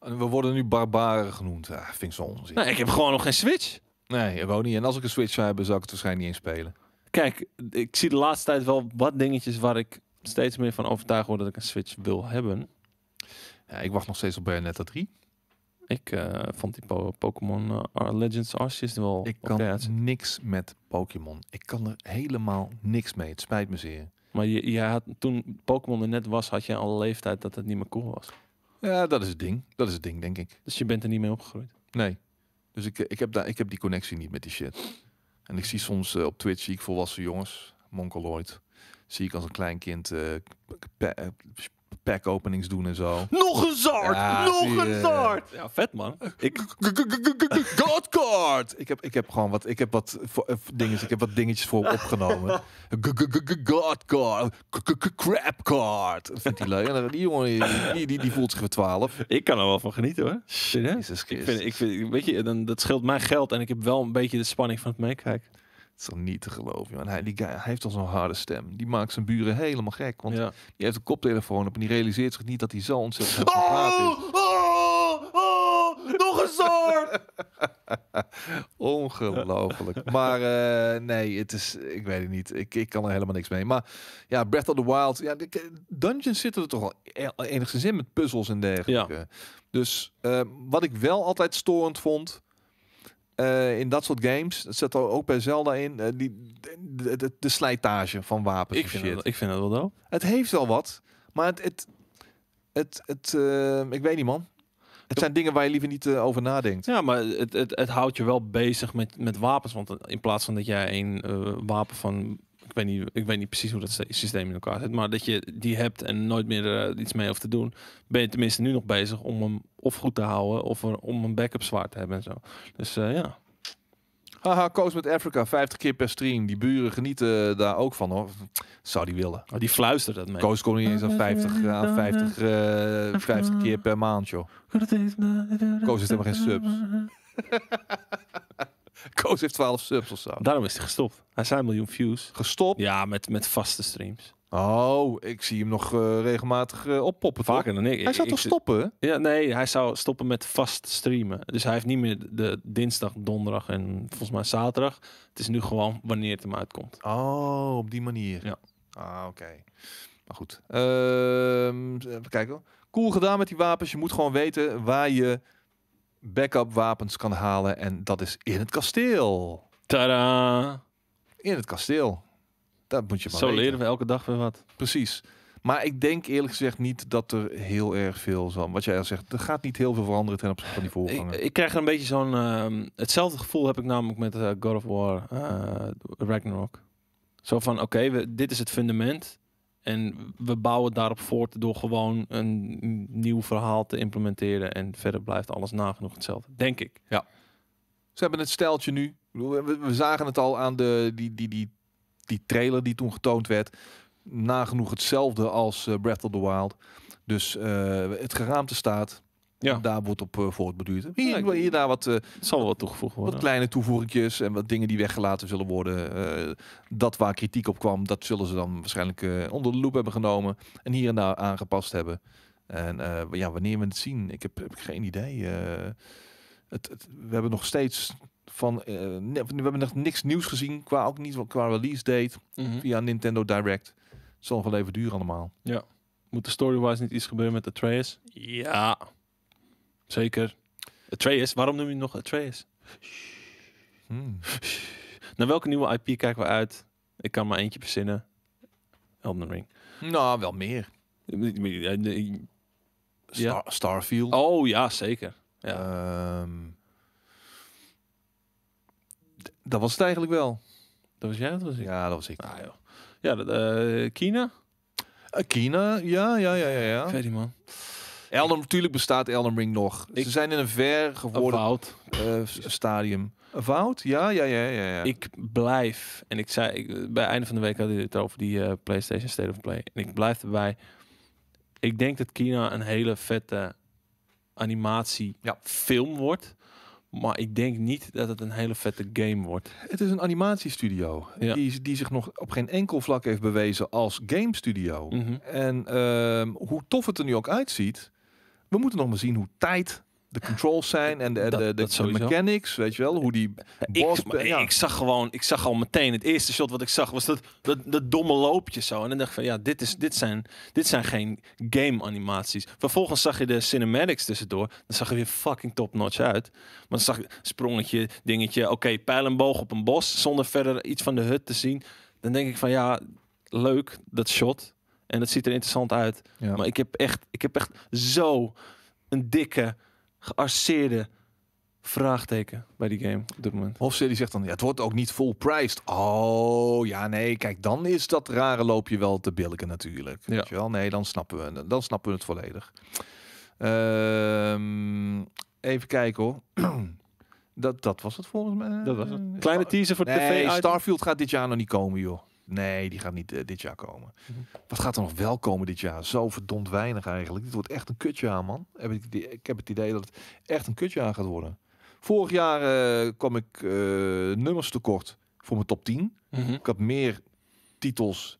We worden nu barbaren genoemd. Ja, vind ik zo onzin. Nee, ik heb gewoon nog geen Switch. Nee, gewoon niet. En als ik een Switch zou hebben, zou ik het waarschijnlijk niet eens spelen. Kijk, ik zie de laatste tijd wel wat dingetjes waar ik steeds meer van overtuigd word dat ik een Switch wil hebben. Ja, ik wacht nog steeds op Bayonetta 3. Ik eh, vond die Pokémon eh, Legends Arceus wel... Ik kan niks met Pokémon. Ik kan er helemaal niks mee. Het spijt me zeer. Maar je, je had, toen Pokémon er net was, had je al een leeftijd dat het niet meer cool was. Ja, dat is het ding. Dat is het ding, denk ik. Dus je bent er niet mee opgegroeid? Nee. Dus ik, ik, heb, daar, ik heb die connectie niet met die shit. En ik zie soms eh, op Twitch zie ik volwassen jongens, Monkeloid, zie ik als een klein kind pack openings doen en zo. Nog een zard! nog een zart. Ja, vet man. Ik... God card! Ik heb, ik heb gewoon wat, ik heb wat, eh, dingetjes, ik heb wat dingetjes voor opgenomen. God card! Crap card! Dat vindt hij leuk. Eh, die jongen die, die, die voelt zich weer twaalf. Ik kan er wel van genieten hoor. Jezus Christus. Ik vind, ik vind, weet je, dan, dat scheelt mijn geld en ik heb wel een beetje de spanning van het meekijken is toch niet te geloven. Man. Hij, die guy, hij heeft al zo'n harde stem. Die maakt zijn buren helemaal gek. Want ja. die heeft een koptelefoon op en die realiseert zich niet dat hij zo ontzettend oh, oh, oh, oh, nog een soort! Ongelooflijk. Maar eh, nee, het is, ik weet het niet. Ik, ik kan er helemaal niks mee. Maar ja, Breath of the Wild. Ja, dungeons zitten er toch al e-, enigszins in met puzzels en dergelijke. Dus eh, wat ik wel altijd storend vond eh, in dat soort games, dat zit er ook bij Zelda in, eh, die, de, slijtage van wapens ik vind shit. Dat, ik vind dat wel Het heeft wel wat, maar het... het, het, het eh, ik weet niet, man. Het zijn dingen waar je liever niet over nadenkt. Ja, maar het, het, het houdt je wel bezig met, met wapens. Want in plaats van dat jij een wapen van ik weet, niet, ik weet niet precies hoe dat systeem in elkaar zit, maar dat je die hebt en nooit meer eh, iets mee hoeft te doen, ben je tenminste nu nog bezig om hem of goed te houden of om een backup zwaar te hebben en zo. Dus eh, ja. Haha, Coast met Africa, 50 keer per stream. Die buren genieten eh, daar ook van hoor. Zou die willen. Oh, die fluistert dat mee. Coast kon niet eens aan 50, 50, 50 keer per maand joh. Coast heeft helemaal geen subs. Koos heeft 12 subs of zo. Daarom is hij gestopt. Hij zijn miljoen views. Gestopt? Ja, met, met vaste streams. Oh, ik zie hem nog eh, regelmatig uh, oppoppen. Vaker dan ik. Hij zou toch stoppen? Ja, nee, hij zou stoppen met vast streamen. Dus hij heeft niet meer de dinsdag, donderdag en volgens mij zaterdag. Het is nu gewoon wanneer het hem uitkomt. Oh, op die manier. Ja. Ah, oké. Maar goed. Ehm, kijken. Cool gedaan met die wapens. Je moet gewoon weten waar je backup wapens kan halen. En dat is in het kasteel. Tada! In het kasteel. Dat moet je maar Zo leren we elke dag weer wat. Precies. Maar ik denk eerlijk gezegd niet dat er heel erg veel van. Wat jij al zegt, er gaat niet heel veel veranderen ten opzichte van die voorganger. Ik, krijg er een beetje zo'n. Ehm, hetzelfde gevoel heb ik namelijk met eh, God of War, uh, Ragnarok. Zo van: oké, dit is het fundament. En we bouwen daarop voort door gewoon een nieuw verhaal te implementeren. En verder blijft alles nagenoeg hetzelfde, denk ik. Ja. Ze hebben het steltje nu. We, zagen het al aan de, die, die, die, die trailer die toen getoond werd. Nagenoeg hetzelfde als eh, Breath of the Wild. Dus eh, het geraamte staat. Ja. Daar wordt op uh, eh, voortbeduurd. Hier, hier daar wat, eh, zal wel wat toegevoegd worden. Wat kleine toevoegingjes en wat dingen die weggelaten zullen worden. Eh, dat waar kritiek op kwam, dat zullen ze dan waarschijnlijk onder de loep hebben genomen. En hier en daar aangepast hebben. En ja, wanneer we het zien, ik heb, heb ik geen idee. het, we hebben nog steeds van. we hebben nog niks nieuws gezien. Qua ook niet qua release date. Mhm. Via Nintendo Direct. Het zal nog wel even duren allemaal. Ja. Moet de story-wise niet iets gebeuren met de Trace? Ja. Zeker. Atreus, waarom noem je nog Atreus? Hmm. Naar welke nieuwe IP kijken we uit? Ik kan maar eentje verzinnen. Elden Ring. Nou, wel meer. Star Starfield. Oh ja, zeker. Ja. Ehm, dat was het eigenlijk wel. Dat was jij, dat was ik. Ja, dat was ik. Ah, joh. Ja, dat, China. Eh, China, eh, ja, ja, ja, ja, ja. Ik man. Elden, natuurlijk bestaat Elden Ring nog. Ze zijn in een ver geworden eh, stadium. Wout? Ja, ja, ja, ja, ja. Ik blijf, en ik zei, bij het einde van de week hadden we het over die eh, PlayStation State of Play. En ik blijf erbij. Ik denk dat Kina een hele vette animatiefilm ja. wordt. Maar ik denk niet dat het een hele vette game wordt. Het is een animatiestudio. Die, die zich nog op geen enkel vlak heeft bewezen als game studio. Mhm. En ehm, hoe tof het er nu ook uitziet we moeten nog maar zien hoe tijd de controls zijn en de, de, de, mechanics, weet je wel, hoe die eh, boss, ik, ik, zag gewoon, ik zag al meteen het eerste shot wat ik zag was dat, dat dat domme loopje zo en dan dacht ik van ja, dit is dit zijn dit zijn geen game animaties. Vervolgens zag je de cinematics tussendoor, dan zag je weer fucking top notch uit. Maar dan zag je sprongetje, dingetje, oké, okay, pijlenboog op een bos zonder verder iets van de hut te zien. Dan denk ik van ja, leuk dat shot, en dat ziet er interessant uit. Maar ik heb, echt, ik heb echt zo een dikke, gearseerde vraagteken bij die game op dit moment. Hofstede die zegt dan, ja, het wordt ook niet full priced. Oh, ja, nee, kijk, dan is dat rare loopje wel te bilken natuurlijk. Ja. Weet je wel? Nee, dan snappen we, het. dan snappen we het volledig. Ehm, even kijken hoor. dat, dat was het volgens mij. Dat was het. Eh, Kleine teaser voor nee, tv. Starfield gaat dit jaar nog niet komen, joh nee, die gaat niet eh, dit jaar komen. Mhm. Wat gaat er nog wel komen dit jaar? Zo verdomd weinig eigenlijk. Dit wordt echt een kutjaar, man. Heb ik, ik heb het idee dat het echt een kutjaar gaat worden. Vorig jaar eh, kwam ik uh, nummers tekort voor mijn top 10. Mhm. Ik had meer titels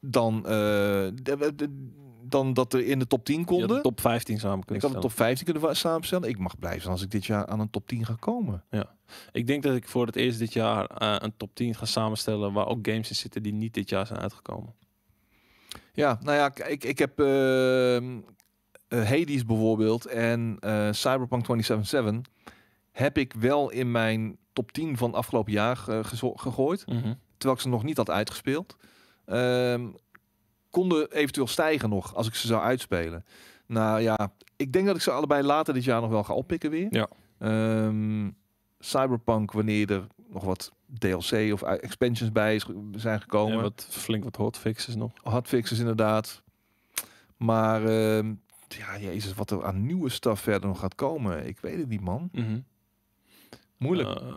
dan... de, dan dat er in de top 10 konden. Ja, top 15 samen kunnen Ik had de top 15 kunnen samenstellen. Ik mag blijven als ik dit jaar aan een top 10 ga komen. Ja. Ik denk dat ik voor het eerst dit jaar uh, een top 10 ga samenstellen waar ook games in zitten die niet dit jaar zijn uitgekomen. Ja, nou ja, ik, ik heb uh, Hades bijvoorbeeld en uh, Cyberpunk 2077 heb ik wel in mijn top 10 van afgelopen jaar gegooid. Mhm. Terwijl ik ze nog niet had uitgespeeld. Ehm, konden eventueel stijgen nog als ik ze zou uitspelen. Nou ja, ik denk dat ik ze allebei later dit jaar nog wel ga oppikken weer. Ja. Ehm, Cyberpunk, wanneer er nog wat DLC of expansions bij is, zijn gekomen. Ja, wat, flink wat hotfixes nog. Hotfixes inderdaad. Maar ehm, ja, jezus, wat er aan nieuwe staf verder nog gaat komen. Ik weet het niet, man. Mhm. Moeilijk. Eh,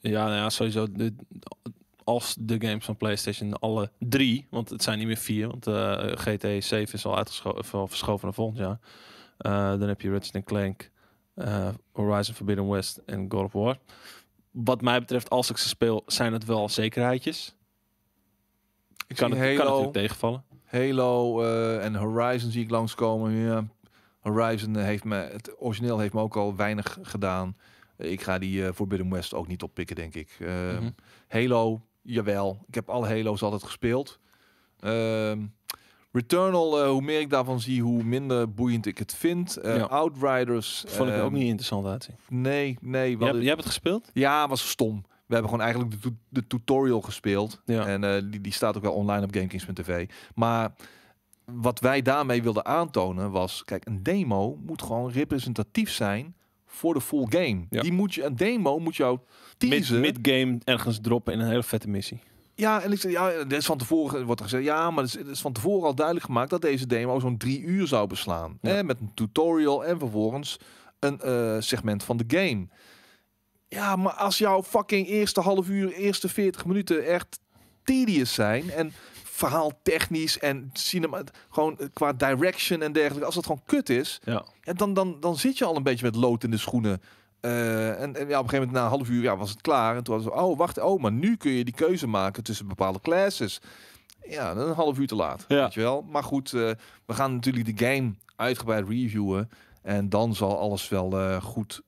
ja, nou ja, sowieso als de games van PlayStation alle drie, want het zijn niet meer vier, want uh, GT 7 is al, uitgeschoven, verschoven naar volgend jaar. Eh, dan heb je Ratchet Clank, eh, Horizon Forbidden West en God of War. Wat mij betreft, als ik ze speel, zijn het wel zekerheidjes. Ik kan, het, Halo, natuurlijk tegenvallen. Halo eh, en Horizon zie ik langskomen. Ja. Horizon heeft me, het origineel heeft me ook al weinig gedaan. Ik ga die Forbidden West ook niet oppikken, denk ik. Ehm, mhm. Halo, Jawel, ik heb alle Halo's altijd gespeeld. Ehm, Returnal, eh, hoe meer ik daarvan zie, hoe minder boeiend ik het vind. Eh, Outriders. Dat vond ik ook ehm, niet interessant uitzien. Nee, nee. Jij, hebt, hebt het gespeeld? Ja, was stom. We hebben gewoon eigenlijk de, de tutorial gespeeld. Ja. En eh, die, die staat ook wel online op GameKings.tv. Maar wat wij daarmee wilden aantonen was... Kijk, een demo moet gewoon representatief zijn voor de full game. Die moet je, een demo moet jou teasen. Mid-game ergens droppen in een hele vette missie. Ja, en ik zei, ja, is van tevoren wordt er gezegd, ja, maar het is, van tevoren al duidelijk gemaakt dat deze demo zo'n drie uur zou beslaan. met een tutorial en vervolgens een eh, segment van de game. Ja, maar als jouw fucking eerste half uur, eerste 40 minuten echt tedious zijn en verhaal technisch en cinema, gewoon eh, qua direction en dergelijke, als dat gewoon kut is, ja. ja dan, dan, dan zit je al een beetje met lood in de schoenen. Eh, en, ja, op een gegeven moment na een half uur ja, was het klaar. En toen was het, oh wacht, oh, maar nu kun je die keuze maken tussen bepaalde classes. Ja, een half uur te laat, ja. weet je wel. Maar goed, eh, we gaan natuurlijk de game uitgebreid reviewen. En dan zal alles wel goed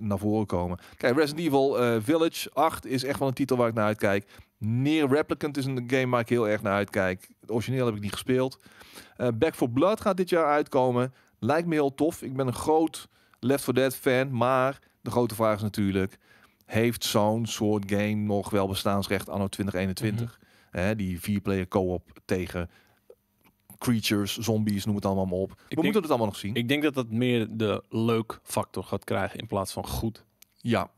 naar voren komen. Kijk, Resident Evil Village 8 is echt wel een titel waar ik naar uitkijk. Near Replicant is een game waar ik heel erg naar uitkijk. Het origineel heb ik niet gespeeld. Uh, Back for Blood gaat dit jaar uitkomen. Lijkt me heel tof. Ik ben een groot Left 4 Dead fan. Maar de grote vraag is natuurlijk... heeft zo'n soort game nog wel bestaansrecht anno 2021? Mhm. die vier-player co-op tegen creatures, zombies, noem het allemaal maar op. Ik We moeten het allemaal nog zien. Ik denk dat dat meer de leuk factor gaat krijgen in plaats van goed. Ja,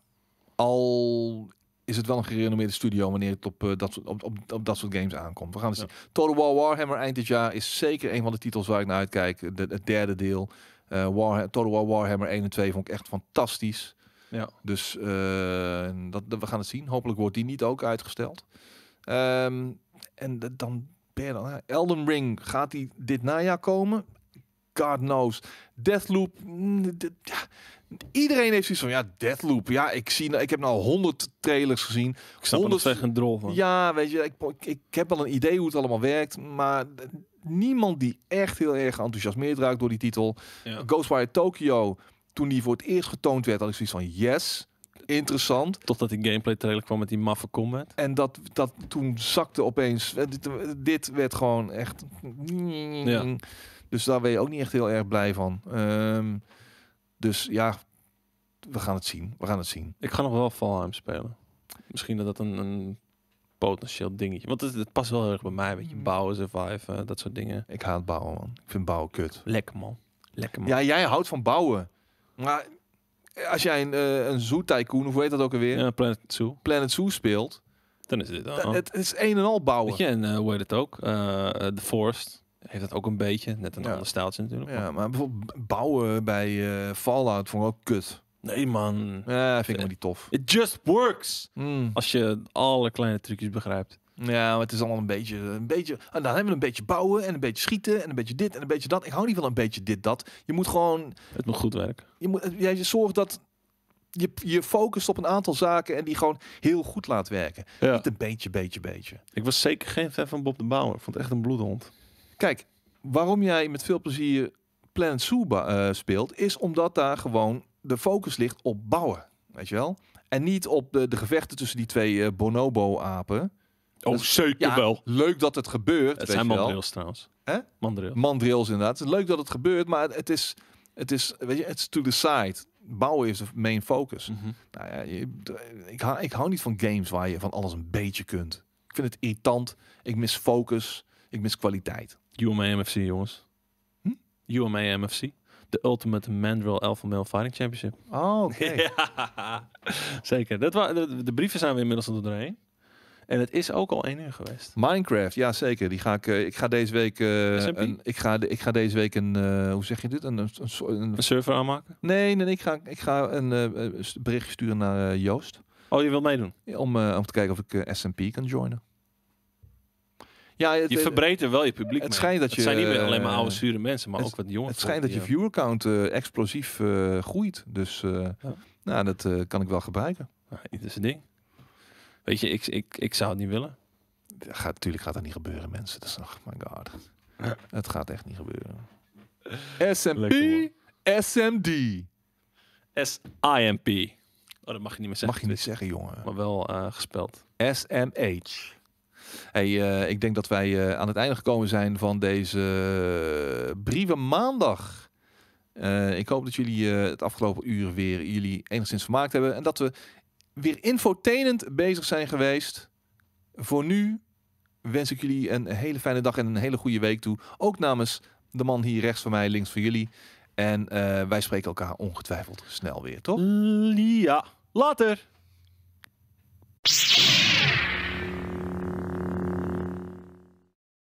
al is het wel een gerenommeerde studio wanneer het op, eh, dat, op, op, dat soort games aankomt. We gaan het zien. Total War Warhammer eind dit jaar is zeker een van de titels waar ik naar uitkijk. De, het derde deel. Uh, War, Total War Warhammer 1 en 2 vond ik echt fantastisch. Ja. Dus eh, dat, we gaan het zien. Hopelijk wordt die niet ook uitgesteld. Ehm, en dan ben dan... Elden Ring, gaat die dit najaar komen? God knows. Deathloop... Mm, ja iedereen heeft zoiets van, ja, Deadloop. Ja, ik, zie, ik heb nou honderd trailers gezien. Ik snap het er drol van. Ja, weet je, ik, ik, heb wel een idee hoe het allemaal werkt. Maar niemand die echt heel erg enthousiasmeerd raakt door die titel. Ja. Ghostwire Tokyo, toen die voor het eerst getoond werd, had ik zoiets van, yes... Interessant. Totdat die gameplay trailer kwam met die maffe combat. En dat, dat toen zakte opeens. Eh, dit, eh, dit werd gewoon echt. Ja. Mm, mm, mm. Dus daar ben je ook niet echt heel erg blij van. Ehm, dus ja, we gaan het zien. We gaan het zien. Ik ga nog wel Valheim spelen. Misschien dat dat een, een potentieel dingetje. Want het, past wel heel erg bij mij. Weet je, mm. bouwen, survive, dat soort dingen. Ik haat bouwen, man. Ik vind bouwen kut. Lekker, man. Lekker, man. Ja, jij houdt van bouwen. Maar als jij een, uh, een Zoo Tycoon, of hoe heet dat ook alweer? Ja, Planet Zoo. Planet Zoo speelt. Dan is dit dan. Het is een en al bouwen. Weet je, en eh, hoe heet het ook? De eh, Forest heeft dat ook een beetje. Net een ander staaltje natuurlijk. Ja, maar bijvoorbeeld bouwen bij eh, Fallout vond ik ook kut. Nee man. Ja, vind ik wel niet tof. It just works. Hmm. Als je alle kleine trucjes begrijpt. Ja, maar het is allemaal een beetje, een beetje. En dan hebben we een beetje bouwen en een beetje schieten en een beetje dit en een beetje dat. Ik hou niet van een beetje dit dat. Je moet gewoon. Het moet goed werken. Je moet, eh, jij zorgt dat je je focust op een aantal zaken en die gewoon heel goed laat werken. Ja. Niet een beetje, beetje, beetje. Ik was zeker geen fan van Bob de Bouwer. Ik vond het echt een bloedhond. Kijk, waarom jij met veel plezier Planet Zoo eh, speelt, is omdat daar gewoon de focus ligt op bouwen. Weet je wel? En niet op de, de gevechten tussen die twee eh, bonobo-apen. Oh, dus, zeker ja, wel. Leuk dat het gebeurt. Het zijn mandrils trouwens. Hè? inderdaad. Het is leuk dat het gebeurt, maar het is, het is, weet je, it's to the side. Bouwen is de main focus. Mhm. nou ja, ik, ik hou niet van games waar je van alles een beetje kunt. Ik vind het irritant. Ik mis focus. Ik mis kwaliteit. UMA MFC, jongens. Hm? UMA MFC. De Ultimate Mandrill Alpha Male Fighting Championship. Oh, oké. zeker. Dat de, brieven zijn we inmiddels het doorheen. En het is ook al één uur geweest. Minecraft, ja zeker. Die ga ik, ik ga deze week een, ik, ga, ik ga deze week een, hoe zeg je dit? Een, een, server aanmaken? Nee, nee, ik ga, ik ga een eh, eh, berichtje sturen naar eh, Joost. Oh, je wilt meedoen? om, om te kijken of ik S&P kan joinen je eh, verbreedt wel je publiek. Het schijnt dat je. zijn niet meer eh, alleen maar oude zure mensen, maar ook wat jongens. Het schijnt dat je viewercount eh, explosief groeit. Dus nou, dat kan ik wel gebruiken. Nou, dat is een ding. Weet je, ik, ik, ik zou het niet willen. Tuurlijk gaat, natuurlijk gaat dat niet gebeuren, mensen. Dat is nog, oh my god. Het gaat echt niet gebeuren. SMP, SMD. P. Oh, dat mag je niet meer zeggen. Mag je niet zeggen, jongen. Maar wel uh, gespeld. H Hey, eh, ik denk dat wij eh, aan het einde gekomen zijn van deze eh, brieven maandag. ik hoop dat jullie het afgelopen uur weer jullie enigszins vermaakt hebben. En dat we weer infotenend bezig zijn geweest. Voor nu wens ik jullie een hele fijne dag en een hele goede week toe. Ook namens de man hier rechts van mij, links van jullie. En wij spreken elkaar ongetwijfeld snel weer, toch? Ja, later!